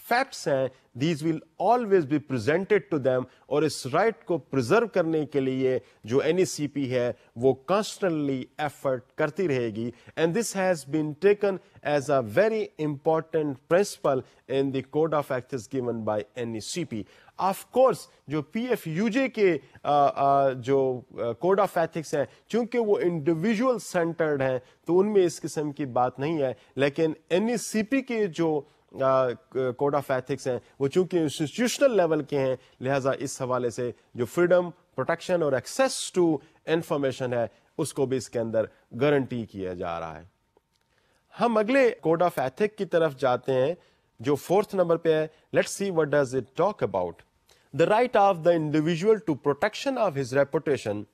फैक्ट्स हैं these will always be presented to them और इस राइट right को प्रिजर्व करने के लिए जो एन e है वो कॉन्स्टेंटली एफर्ट करती रहेगी and this has been taken as a very important principle in the code of act given by N of course जो पीएफयूजे के आ, आ, जो कोड ऑफ एथिक्स है चूंकि वो इंडिविजुअल सेंटर्ड हैं तो उनमें इस किस्म की बात नहीं है लेकिन एन ई सी पी के जो कोड ऑफ एथिक्स हैं वो चूंकि इंस्टीट्यूशनल लेवल के हैं लिहाजा इस हवाले से जो फ्रीडम प्रोटेक्शन और एक्सेस टू इंफॉर्मेशन है उसको भी इसके अंदर गारंटी किया जा रहा है हम अगले कोड ऑफ एथिक की तरफ जाते हैं जो फोर्थ नंबर पे है let's see what does it talk about the right of the individual to protection of his reputation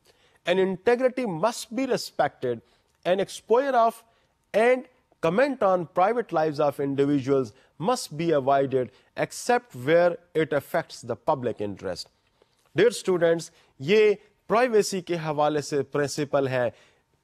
and integrity must be respected and exposure of and comment on private lives of individuals must be avoided except where it affects the public interest. Dear students, ये privacy के हवाले से principal है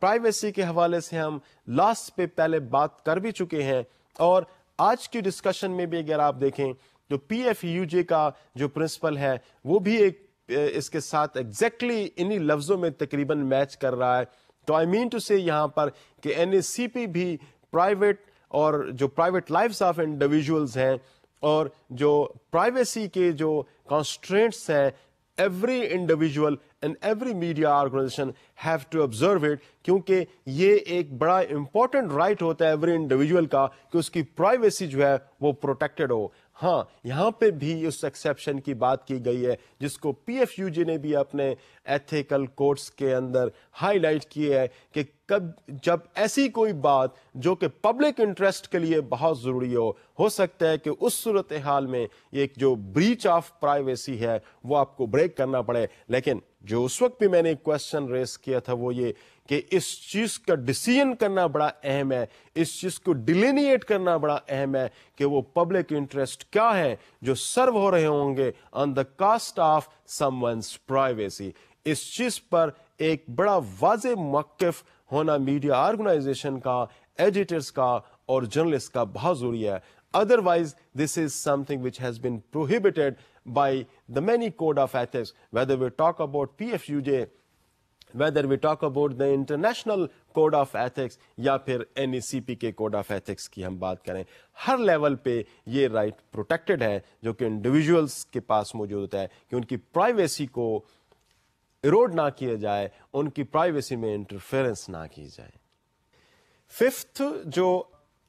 privacy के हवाले से हम last पे पहले बात कर भी चुके हैं और आज के डिस्कशन में भी अगर आप देखें तो पी एफ यू जे का जो प्रिंसिपल है वो भी एक इसके साथ एग्जैक्टली exactly इन्हीं लफ्ज़ों में तकरीबन मैच कर रहा है तो आई मीन टू से यहाँ पर कि एन एस सी पी भी प्राइवेट और जो प्राइवेट लाइफ ऑफ इंडिविजुअल्स हैं और जो प्राइवेसी के जो कॉन्स्ट्रेंट्स हैं every individual and every media organisation have to observe it क्योंकि ये एक बड़ा इंपॉर्टेंट राइट right होता है एवरी इंडिविजुअल का कि उसकी प्राइवेसी जो है वो प्रोटेक्टेड हो हाँ यहाँ पे भी उस एक्सेप्शन की बात की गई है जिसको पीएफयूजी ने भी अपने एथिकल कोड्स के अंदर हाईलाइट किया है कि कब जब ऐसी कोई बात जो कि पब्लिक इंटरेस्ट के लिए बहुत ज़रूरी हो हो सकता है कि उस सूरत हाल में एक जो ब्रीच ऑफ प्राइवेसी है वो आपको ब्रेक करना पड़े लेकिन जो उस वक्त भी मैंने क्वेश्चन रेस किया था वो ये कि इस चीज का डिसीजन करना बड़ा अहम है इस चीज को डिलीनिएट करना बड़ा अहम है कि वो पब्लिक इंटरेस्ट क्या है जो सर्व हो रहे होंगे on the cost of someone's privacy इस चीज पर एक बड़ा वाज मौकफ होना मीडिया ऑर्गेनाइजेशन का एडिटर्स का और जर्नलिस्ट का बहुत जरूरी है otherwise this otherwise this is something which has been prohibited by the many code of ethics whether we talk about pfuj whether we talk about the international code of ethics या फिर N e के code of ethics की हम बात करें हर level पे ये right right protected है जो कि इंडिविजुअल्स के पास मौजूद होता है कि उनकी प्राइवेसी को इरोड ना किया जाए उनकी प्राइवेसी में इंटरफेरेंस ना की जाए फिफ्थ जो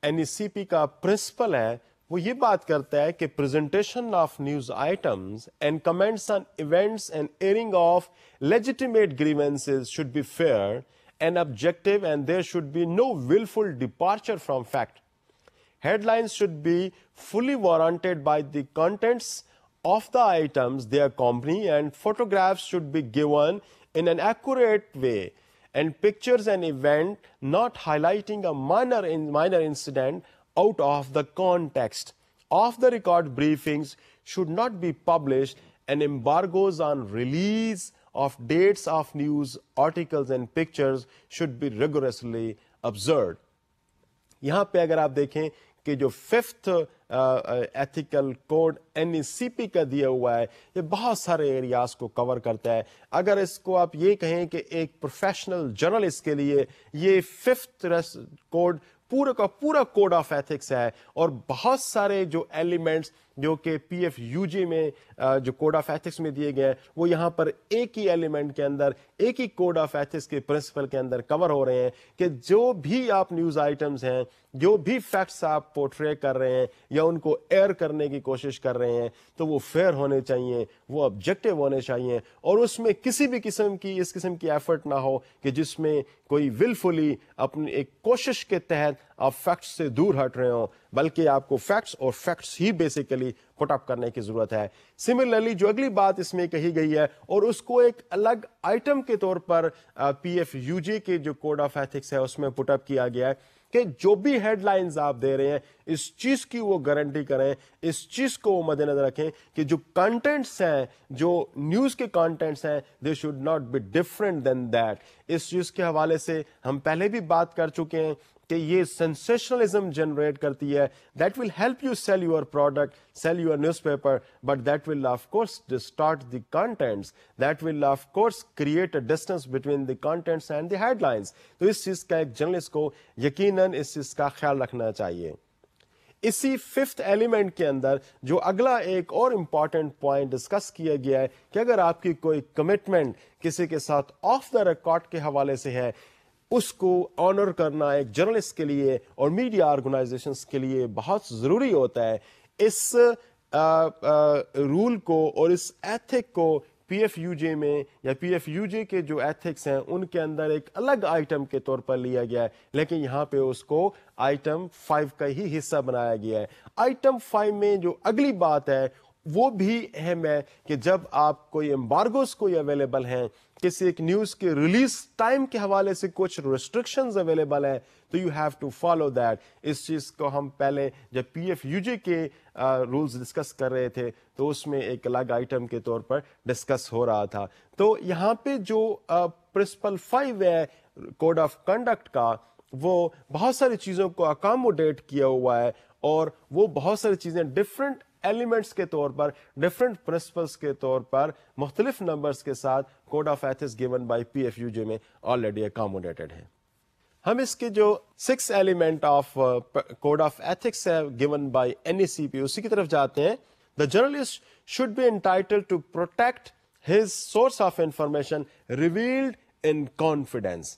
एन e का प्रिंसिपल है वो ये बात करता है कि presentation of news items and comments on events and airing of legitimate grievances should be fair and objective and there should be no wilful departure headlines should be fully warranted by the contents of the items they accompany and photographs should be given in an accurate way and pictures an event not highlighting a minor incident out of the context of the record briefings should not be published and embargoes on release of dates of news articles and pictures should be rigorously observed یہاں پہ اگر यहां पे अगर आप देखें कि जो फिफ्थ سی پی کا دیا ہوا ہے یہ بہت سارے ایریاز کو کور کرتا ہے اگر اس کو آپ یہ کہیں کہ ایک پروفیشنل جرنلسٹ کے لیے یہ ففتھ کوڈ पूरा का पूरा कोड ऑफ एथिक्स है और बहुत सारे जो एलिमेंट्स जो कि पी एफ यू यूजी में जो कोड ऑफ एथिक्स में दिए गए हैं वो यहाँ पर एक ही एलिमेंट के अंदर एक ही कोड ऑफ एथिक्स के प्रिंसिपल के अंदर कवर हो रहे हैं कि जो भी आप न्यूज़ आइटम्स हैं जो भी फैक्ट्स आप पोर्ट्रे कर रहे हैं या उनको एयर करने की कोशिश कर रहे हैं तो वो फेयर होने चाहिए वो ऑब्जेक्टिव होने चाहिए और उसमें किसी भी किस्म की इस किस्म की एफर्ट ना हो कि जिसमें कोई विलफुली अपनी एक कोशिश के तहत आप फैक्ट्स से दूर हट रहे हो बल्कि आपको फैक्ट्स और फैक्ट्स ही बेसिकली पुटअप करने की जरूरत है सिमिलरली जो अगली बात इसमें कही गई है और उसको एक अलग आइटम के तौर पर पी एफ यूजे के जो कोड ऑफ एथिक्स है उसमें पुटअप किया गया है कि जो भी हेडलाइंस आप दे रहे हैं इस चीज की वो गारंटी करें इस चीज को वो मद्देनजर रखें कि जो कंटेंट्स हैं जो न्यूज के कंटेंट्स हैं they should not be different than that इस चीज के हवाले से हम पहले भी बात कर चुके हैं कि ये सेंसेशनलिज्म जनरेट करती है that will help you sell your product sell your newspaper but that will of course distort the contents that will of course create a distance between the contents and the headlines तो इस चीज का एक journalist को यकीनन इस चीज का ख्याल रखना चाहिए इसी फिफ्थ एलिमेंट के अंदर जो अगला एक और इंपॉर्टेंट पॉइंट डिस्कस किया गया है कि अगर आपकी कोई कमिटमेंट किसी के साथ ऑफ द रिकॉर्ड के हवाले से है उसको ऑनर करना एक जर्नलिस्ट के लिए और मीडिया ऑर्गेनाइजेशन के लिए बहुत ज़रूरी होता है इस आ, आ, रूल को और इस एथिक को पी एफ यू जे में या पी एफ यू जे के जो एथिक्स हैं उनके अंदर एक अलग आइटम के तौर पर लिया गया है लेकिन यहाँ पे उसको आइटम फाइव का ही हिस्सा बनाया गया है आइटम फाइव में जो अगली बात है वो भी अहम है कि जब आप कोई एम्बार्गोस कोई अवेलेबल हैं किसी एक न्यूज के रिलीज टाइम के हवाले से कुछ रिस्ट्रिक्शन अवेलेबल हैं तो you have to follow that इस चीज को हम पहले जब पी एफ यू जी के रूल्स डिस्कस कर रहे थे तो उसमें एक अलग आइटम के तौर पर डिस्कस हो रहा था तो यहाँ पे जो प्रिंसिपल फाइव है कोड ऑफ कंडक्ट का वो बहुत सारी चीजों को अकोमोडेट किया हुआ है और वो बहुत सारी चीजें डिफरेंट एलिमेंट्स के तौर पर डिफरेंट प्रिंसिपल्स के तौर पर मुख्तलिफ नंबर्स के साथ code of ethics given by P F U J में ऑलरेडी अकोमोडेटेड है हम इसके जो six element of code of ethics है गिवन बाय एनईसीपी उसी की तरफ जाते हैं the journalist should be entitled to protect his source of information revealed in confidence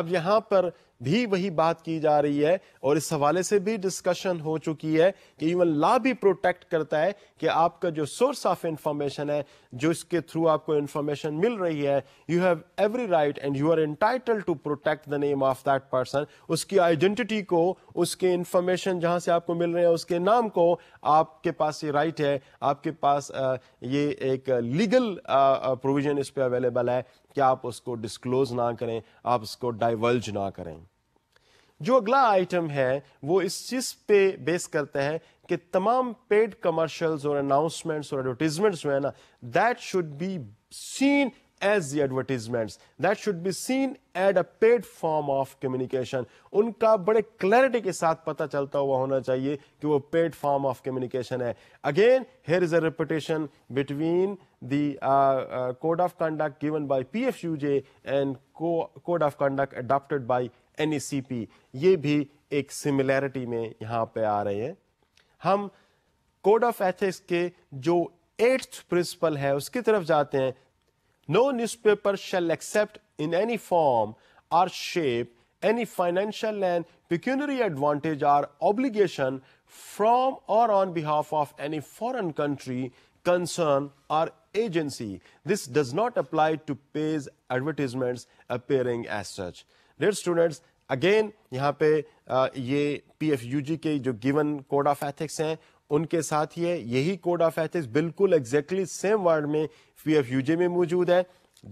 अब यहां पर भी वही बात की जा रही है और इस हवाले से भी डिस्कशन हो चुकी है कि इवन लॉ भी प्रोटेक्ट करता है कि आपका जो सोर्स ऑफ इंफॉर्मेशन है जो इसके थ्रू आपको इंफॉर्मेशन मिल रही है you have every right and you are entitle to protect the name of that person उसकी आइडेंटिटी को उसके इंफॉर्मेशन जहां से आपको मिल रहे हैं उसके नाम को आपके पास ये राइट है आपके पास ये एक लीगल प्रोविजन इस पर अवेलेबल है कि आप उसको डिस्क्लोज ना करें आप उसको डाइवर्ज ना करें जो अगला आइटम है वो इस चीज पे बेस करता है कि तमाम पेड कमर्शियल्स और अनाउंसमेंट्स और एडवर्टीजमेंट्स जो है ना that should be seen as advertisements that should be seen at a paid form of communication उनका बड़े क्लैरिटी के साथ पता चलता हुआ होना चाहिए कि वो पेड फॉर्म ऑफ कम्युनिकेशन है again here is a reputation between the uh, uh, code of conduct given by PFUJ and co code of conduct adopted by N ये भी एक सिमिलैरिटी में यहाँ पे आ रहे हैं हम कोड ऑफ एथिक्स के जो एट्थ प्रिंसिपल है उसकी तरफ जाते हैं no newspaper shall accept in any form or shape any financial and pecuniary advantage or obligation from or on behalf of any foreign country, concern or agency. This does not apply to pays, advertisements appearing as such. Dear students, again यहाँ पे ये पीएफयूजी के जो given code of ethics हैं उनके साथ ही है यही कोड ऑफ एथिक्स बिल्कुल एग्जैक्टली सेम वर्ड में पी एफ पीएफयूजी में मौजूद है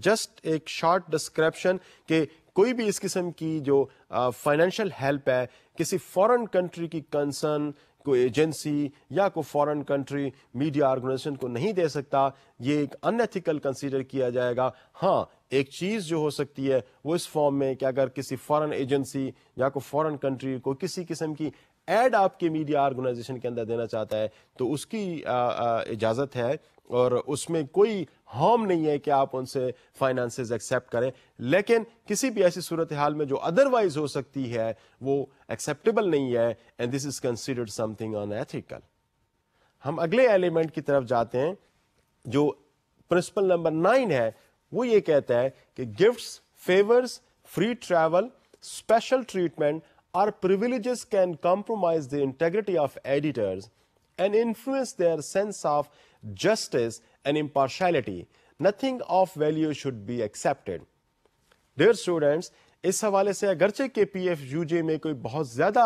जस्ट एक शॉर्ट डिस्क्रिप्शन के कोई भी इस किस्म की जो फाइनेंशियल हेल्प है किसी फॉरेन कंट्री की कंसर्न कोई एजेंसी या कोई फॉरेन कंट्री मीडिया ऑर्गेनाइजेशन को नहीं दे सकता ये एक अनएथिकल कंसीडर किया जाएगा हाँ एक चीज़ जो हो सकती है वो इस फॉर्म में कि अगर किसी फॉरेन एजेंसी या कोई फॉरेन कंट्री को किसी किस्म की एड आपके मीडिया ऑर्गेनाइजेशन के अंदर देना चाहता है तो उसकी इजाज़त है और उसमें कोई हार्म नहीं है कि आप उनसे फाइनेंस एक्सेप्ट करें लेकिन किसी भी ऐसी सूरत हाल में जो अदरवाइज हो सकती है वो एक्सेप्टेबल नहीं है and this is considered something unethical हम अगले एलिमेंट की तरफ जाते हैं जो प्रिंसिपल नंबर नाइन है वो ये कहता है कि gift favours free travel special treatment or privileges can compromise the integrity of editors and influence their sense of justice, and impartiality. Nothing of value should be accepted. Dear students, इस हवाले से अगरचे के पी एफ यू जे में कोई बहुत ज़्यादा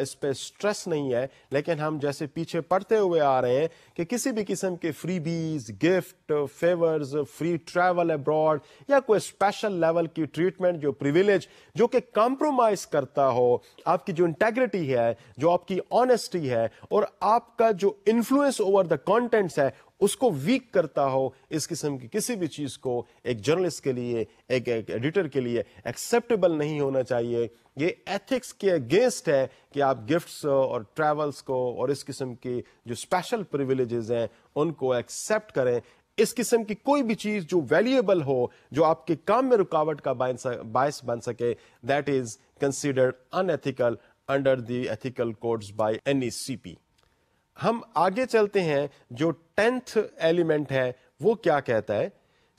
इस पर स्ट्रेस नहीं है लेकिन हम जैसे पीछे पढ़ते हुए आ रहे हैं कि किसी भी किस्म के freebies gift favours free travel abroad या कोई स्पेशल लेवल की ट्रीटमेंट जो प्रिविलेज जो कि कॉम्प्रोमाइज़ करता हो आपकी जो इंटेग्रिटी है जो आपकी ऑनेस्टी है और आपका जो इन्फ्लुएंस ओवर द कॉन्टेंट्स है उसको वीक करता हो इस किस्म की किसी भी चीज़ को एक जर्नलिस्ट के लिए एक, एक एडिटर के लिए एक्सेप्टेबल नहीं होना चाहिए ये एथिक्स के अगेंस्ट है कि आप गिफ्ट्स और ट्रेवल्स को और इस किस्म की जो स्पेशल प्रिविलेजेस हैं उनको एक्सेप्ट करें इस किस्म की कोई भी चीज जो वैल्यूएबल हो जो आपके काम में रुकावट का बायस बन सके that is considered unethical under the ethical codes by NECP हम आगे चलते हैं जो टेंथ एलिमेंट है वो क्या कहता है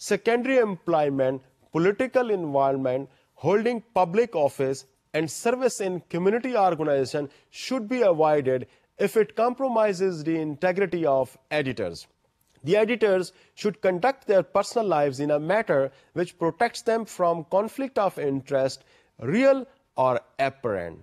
secondary employment political environment holding public office and service in community organization should be avoided if it compromises the integrity of editors. The editors should conduct their personal lives in a matter which protects them from conflict of interest, real or apparent.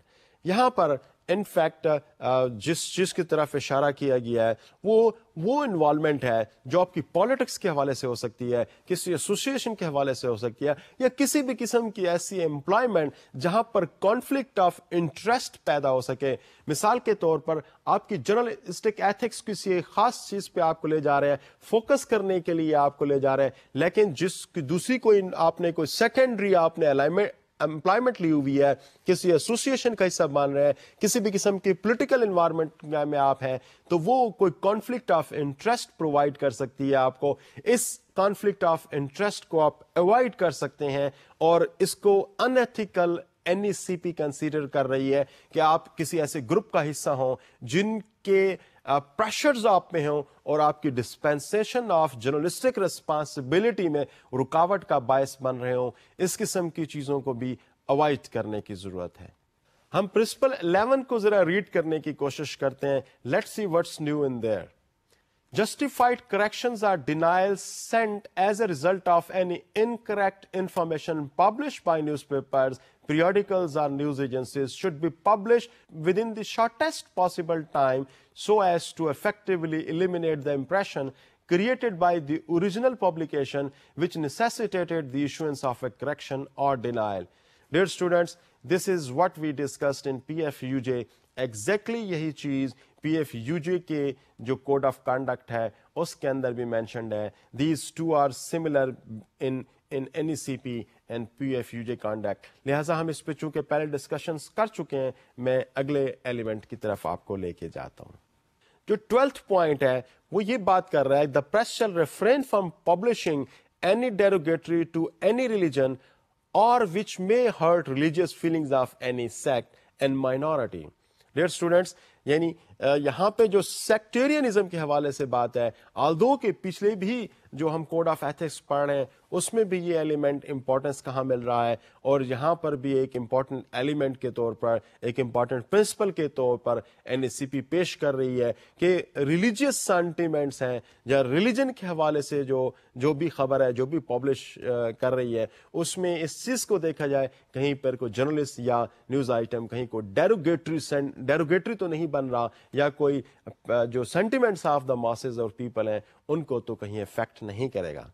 यहाँ पर in fact uh, uh, जिस चीज़ की तरफ इशारा किया गया है वो वो इन्वॉलमेंट है जो आपकी पॉलिटिक्स के हवाले से हो सकती है किसी एसोसिएशन के हवाले से हो सकती है या किसी भी किस्म की ऐसी एम्प्लॉयमेंट जहां पर कॉन्फ्लिक्ट ऑफ इंटरेस्ट पैदा हो सके मिसाल के तौर पर आपकी जर्नलिस्टिक एथिक्स किसी खास चीज पे आपको ले जा रहे हैं फोकस करने के लिए आपको ले जा रहे हैं लेकिन जिस दूसरी कोई आपने कोई सेकेंडरी आपने अलाइनमेंट एम्प्लॉयमेंट ली हुई है किसी एसोसिएशन का हिस्सा मान रहे हैं किसी भी किस्म के पोलिटिकल इन्वायरमेंट में आप हैं तो वो कोई कॉन्फ्लिक्ट ऑफ इंटरेस्ट प्रोवाइड कर सकती है आपको इस कॉन्फ्लिक्ट ऑफ इंटरेस्ट को आप अवॉइड कर सकते हैं और इसको अनएथिकल एनईसीपी कंसीडर कर रही है कि आप किसी ऐसे ग्रुप का हिस्सा हो जिनके प्रेशर्स uh, आप में हो और आपकी डिस्पेंसेशन ऑफ जर्नलिस्टिक रिस्पांसिबिलिटी में रुकावट का बायस बन रहे हो इस किस्म की चीज़ों को भी अवॉइड करने की ज़रूरत है हम प्रिंसिपल 11 को ज़रा रीड करने की कोशिश करते हैं let's see what's new in there Justified corrections are denials sent as a result of any incorrect information published by newspapers, periodicals or news agencies should be published within the shortest possible time so as to effectively eliminate the impression created by the original publication which necessitated the issuance of a correction or denial. Dear students, this is what we discussed in PFUJ. Exactly यही चीज़ F PFUJ के जो code of conduct है उसके अंदर भी mentioned है these two are similar in in N and P F U J conduct लिहाजा हम इस पर चूंकि पहले डिस्कशन कर चुके हैं मैं अगले एलिमेंट की तरफ आपको लेके जाता हूँ जो ट्वेल्थ पॉइंट है वो ये बात कर रहा है the press shall refrain from publishing any derogatory to any religion और which may hurt religious feelings of any sect and minority dear students यानी यहाँ पे जो सेक्टेरियनिज्म के हवाले से बात है आल्दो के पिछले भी जो हम कोड ऑफ एथिक्स पढ़ रहे हैं उसमें भी ये एलिमेंट इम्पोर्टेंस कहाँ मिल रहा है और यहाँ पर भी एक इम्पॉर्टेंट एलिमेंट के तौर पर एक इम्पॉर्टेंट प्रिंसिपल के तौर पर एन पेश कर रही है कि रिलीजियस सेंटिमेंट्स हैं या रिलीजन के हवाले से जो जो भी खबर है जो भी पब्लिश कर रही है उसमें इस चीज़ को देखा जाए कहीं पर कोई जर्नलिस्ट या न्यूज़ आइटम कहीं कोई डेरोगेटरी डेरोगेटरी तो नहीं बन रहा या कोई जो सेंटिमेंट्स ऑफ द मासेज और पीपल हैं उनको तो कहीं इफेक्ट नहीं करेगा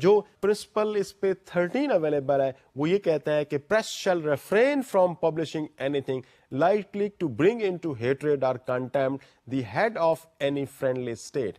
जो प्रिंसिपल इस पे थर्टीन अवेलेबल है वो ये कहता है कि press shall refrain from publishing anything likely to bring into hatred or contempt head of any friendly state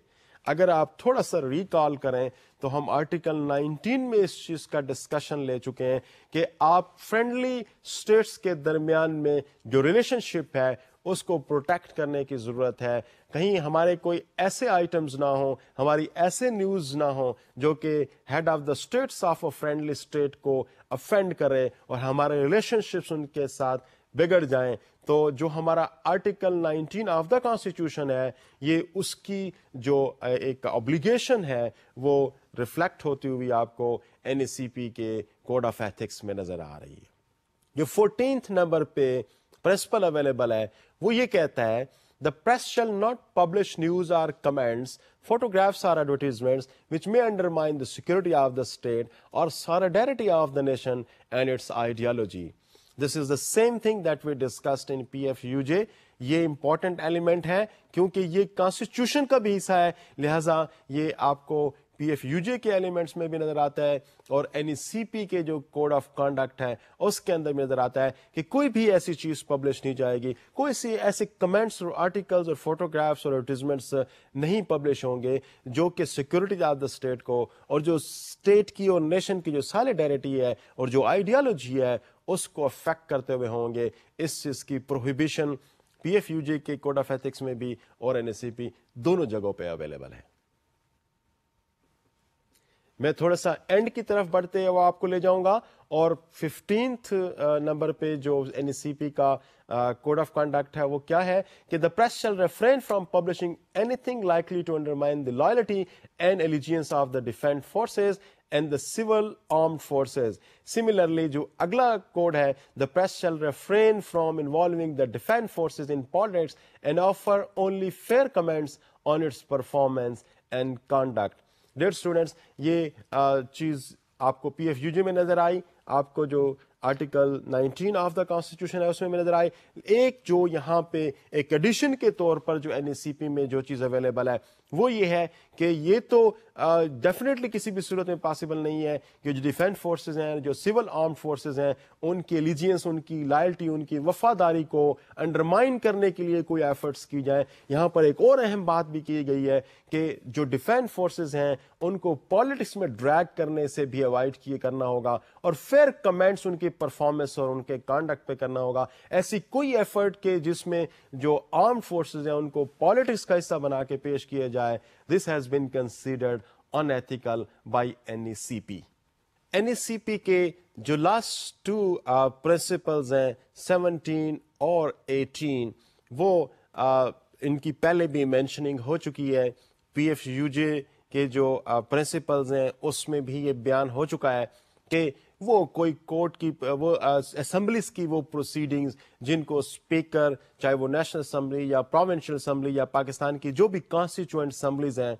अगर आप थोड़ा सा रिकॉल करें तो हम आर्टिकल 19 में इस चीज का डिस्कशन ले चुके हैं कि आप फ्रेंडली स्टेट्स के दरमियान में जो रिलेशनशिप है उसको प्रोटेक्ट करने की ज़रूरत है कहीं हमारे कोई ऐसे आइटम्स ना हो हमारी ऐसे न्यूज़ ना हो जो कि head of the states of a friendly state को अफेंड करे और हमारे रिलेशनशिप्स उनके साथ बिगड़ जाए तो जो हमारा आर्टिकल 19 ऑफ द कॉन्स्टिट्यूशन है ये उसकी जो एक ऑब्लिगेशन है वो रिफ्लेक्ट होती हुई आपको एन e के कोड ऑफ एथिक्स में नज़र आ रही है जो फोर्टीन नंबर पे प्रिंसिपल अवेलेबल है वो ये कहता है the press shall not publish news or comments photographs or advertisements which may undermine the security of the state और solidarity of the nation and its ideology this is the same thing that we discussed in P F U J ये important element है क्योंकि ये constitution का भी हिस्सा है लिहाजा ये आपको पी एफ यू जे के एलिमेंट्स में भी नजर आता है और एन ई सी पी के जो कोड ऑफ कंडक्ट है उसके अंदर भी नजर आता है कि कोई भी ऐसी चीज पब्लिश नहीं जाएगी कोई सी ऐसे कमेंट्स और आर्टिकल्स और फोटोग्राफ्स और एडवर्टीजमेंट्स नहीं पब्लिश होंगे जो कि सिक्योरिटी ऑफ द स्टेट को और जो स्टेट की और नेशन की जो सॉलिडेरिटी है और जो आइडियालॉजी है उसको अफेक्ट करते हुए होंगे इस चीज की prohibition P F U J के कोड ऑफ एथिक्स में भी और एन सी पी दोनों जगहों पर अवेलेबल है मैं थोड़ा सा एंड की तरफ बढ़ते हुए आपको ले जाऊंगा और फिफ्टींथ नंबर पे जो एन e का कोड ऑफ कंडक्ट है वो क्या है कि the press shall refrain from publishing anything likely to undermine the loyalty and allegiance of the defence forces and the civil armed forces similarly जो अगला कोड है the press shall refrain from involving the defence forces in politics and offer only fair comments on its performance and conduct dear students ये uh, चीज़ आपको P में नज़र आई आपको जो आर्टिकल 19 ऑफ द कॉन्स्टिट्यूशन है उसमें नजर आए एक जो यहाँ पे एक एडिशन के तौर पर जो एन में जो चीज़ अवेलेबल है वो ये है कि ये तो डेफिनेटली किसी भी सूरत में पॉसिबल नहीं है कि जो डिफेंस फोर्सेज हैं जो सिविल आर्म फोर्सेज हैं उनकी एलिजियंस उनकी लायल्टी उनकी वफादारी को अंडरमाइन करने के लिए कोई एफर्ट्स की जाए यहाँ पर एक और अहम बात भी की गई है कि जो डिफेंस फोर्सेज हैं उनको पॉलिटिक्स में ड्रैग करने से भी अवॉइड किए करना होगा और फेयर कमेंट्स उनके उनकी परफॉर्मेंस और उनके कॉन्डक्ट पे करना होगा ऐसी कोई एफर्ट के जिसमें जो आर्म्ड फोर्सेज हैं उनको पॉलिटिक्स का हिस्सा बना के पेश किया जाए this has been considered unethical by NECP NECP के जो लास्ट टू प्रिंसिपल्स हैं 17 और 18 वो uh, इनकी पहले भी मेंशनिंग हो चुकी है पी यूजे के जो प्रिंसिपल्स uh, हैं उसमें भी ये बयान हो चुका है कि वो कोई कोर्ट की वो असम्बलीस की वो प्रोसीडिंग्स जिनको स्पीकर चाहे वो नेशनल असम्बली या प्रोविंशियल असम्बली या पाकिस्तान की जो भी कॉन्स्टिट्यूंट असम्बलीज हैं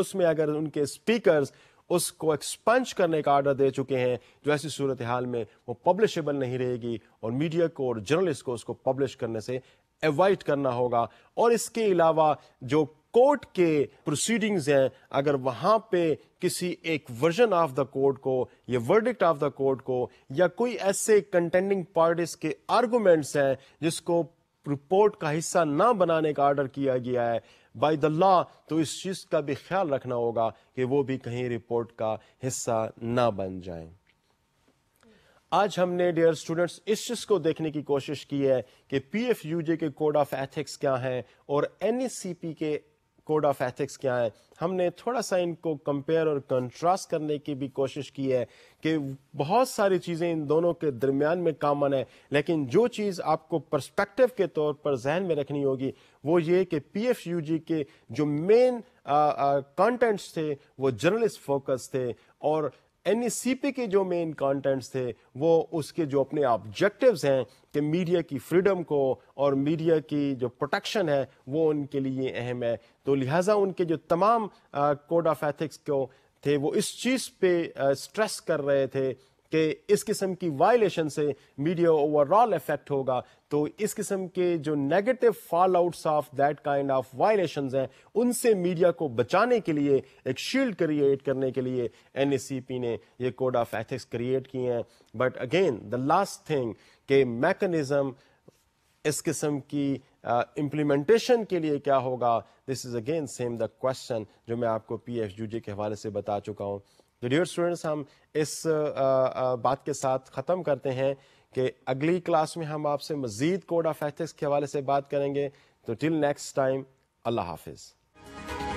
उसमें अगर उनके स्पीकर्स उसको एक्सपंच करने का आर्डर दे चुके हैं जो तो ऐसी सूरत हाल में वो पब्लिशेबल नहीं रहेगी और मीडिया को और जर्नलिस्ट को उसको पब्लिश करने से एवॉइड करना होगा और इसके अलावा जो कोर्ट के प्रोसीडिंग्स हैं अगर वहां पे किसी एक वर्जन ऑफ द कोर्ट को या वर्डिक्ट ऑफ द कोर्ट को या कोई ऐसे कंटेंडिंग पार्टीज के आर्गूमेंट्स हैं जिसको रिपोर्ट का हिस्सा ना बनाने का ऑर्डर किया गया है बाय द लॉ तो इस चीज का भी ख्याल रखना होगा कि वो भी कहीं रिपोर्ट का हिस्सा ना बन जाए आज हमने डियर स्टूडेंट्स इस चीज को देखने की कोशिश की है कि पीएफयूजे के कोड ऑफ एथिक्स क्या हैं और एनएससीपी e के कोड ऑफ एथिक्स क्या है हमने थोड़ा सा इनको कंपेयर और कंट्रास्ट करने की भी कोशिश की है कि बहुत सारी चीज़ें इन दोनों के दरमियान में कामन है लेकिन जो चीज़ आपको पर्सपेक्टिव के तौर पर जहन में रखनी होगी वो ये कि पी एफ यू जी के जो मेन कंटेंट्स थे वो जर्नलिस्ट फोकस थे और एनईसीपी e के जो मेन कंटेंट्स थे वो उसके जो अपने ऑब्जेक्टिव्स हैं कि मीडिया की फ्रीडम को और मीडिया की जो प्रोटेक्शन है वो उनके लिए अहम है तो लिहाजा उनके जो तमाम कोड ऑफ एथिक्स को थे वो इस चीज़ पे स्ट्रेस कर रहे थे कि इस किस्म की वायलेशन से मीडिया ओवरऑल इफेक्ट होगा तो इस किस्म के जो negative fall outs of that kind of violation हैं उनसे मीडिया को बचाने के लिए एक शील्ड क्रिएट करने के लिए एन ने ये कोड ऑफ एथिक्स क्रिएट किए हैं but again the last thing के मैकनिज़म इस किस्म की इम्प्लीमेंटेशन uh, के लिए क्या होगा this is again same the question जो मैं आपको पी एफ यू जी के हवाले से बता चुका हूँ तो डियर स्टूडेंट्स हम इस बात के साथ ख़त्म करते हैं कि अगली क्लास में हम आपसे मज़ीद कोड ऑफ एथिक्स के हवाले से बात करेंगे तो टिल नेक्स्ट टाइम अल्लाह हाफिज़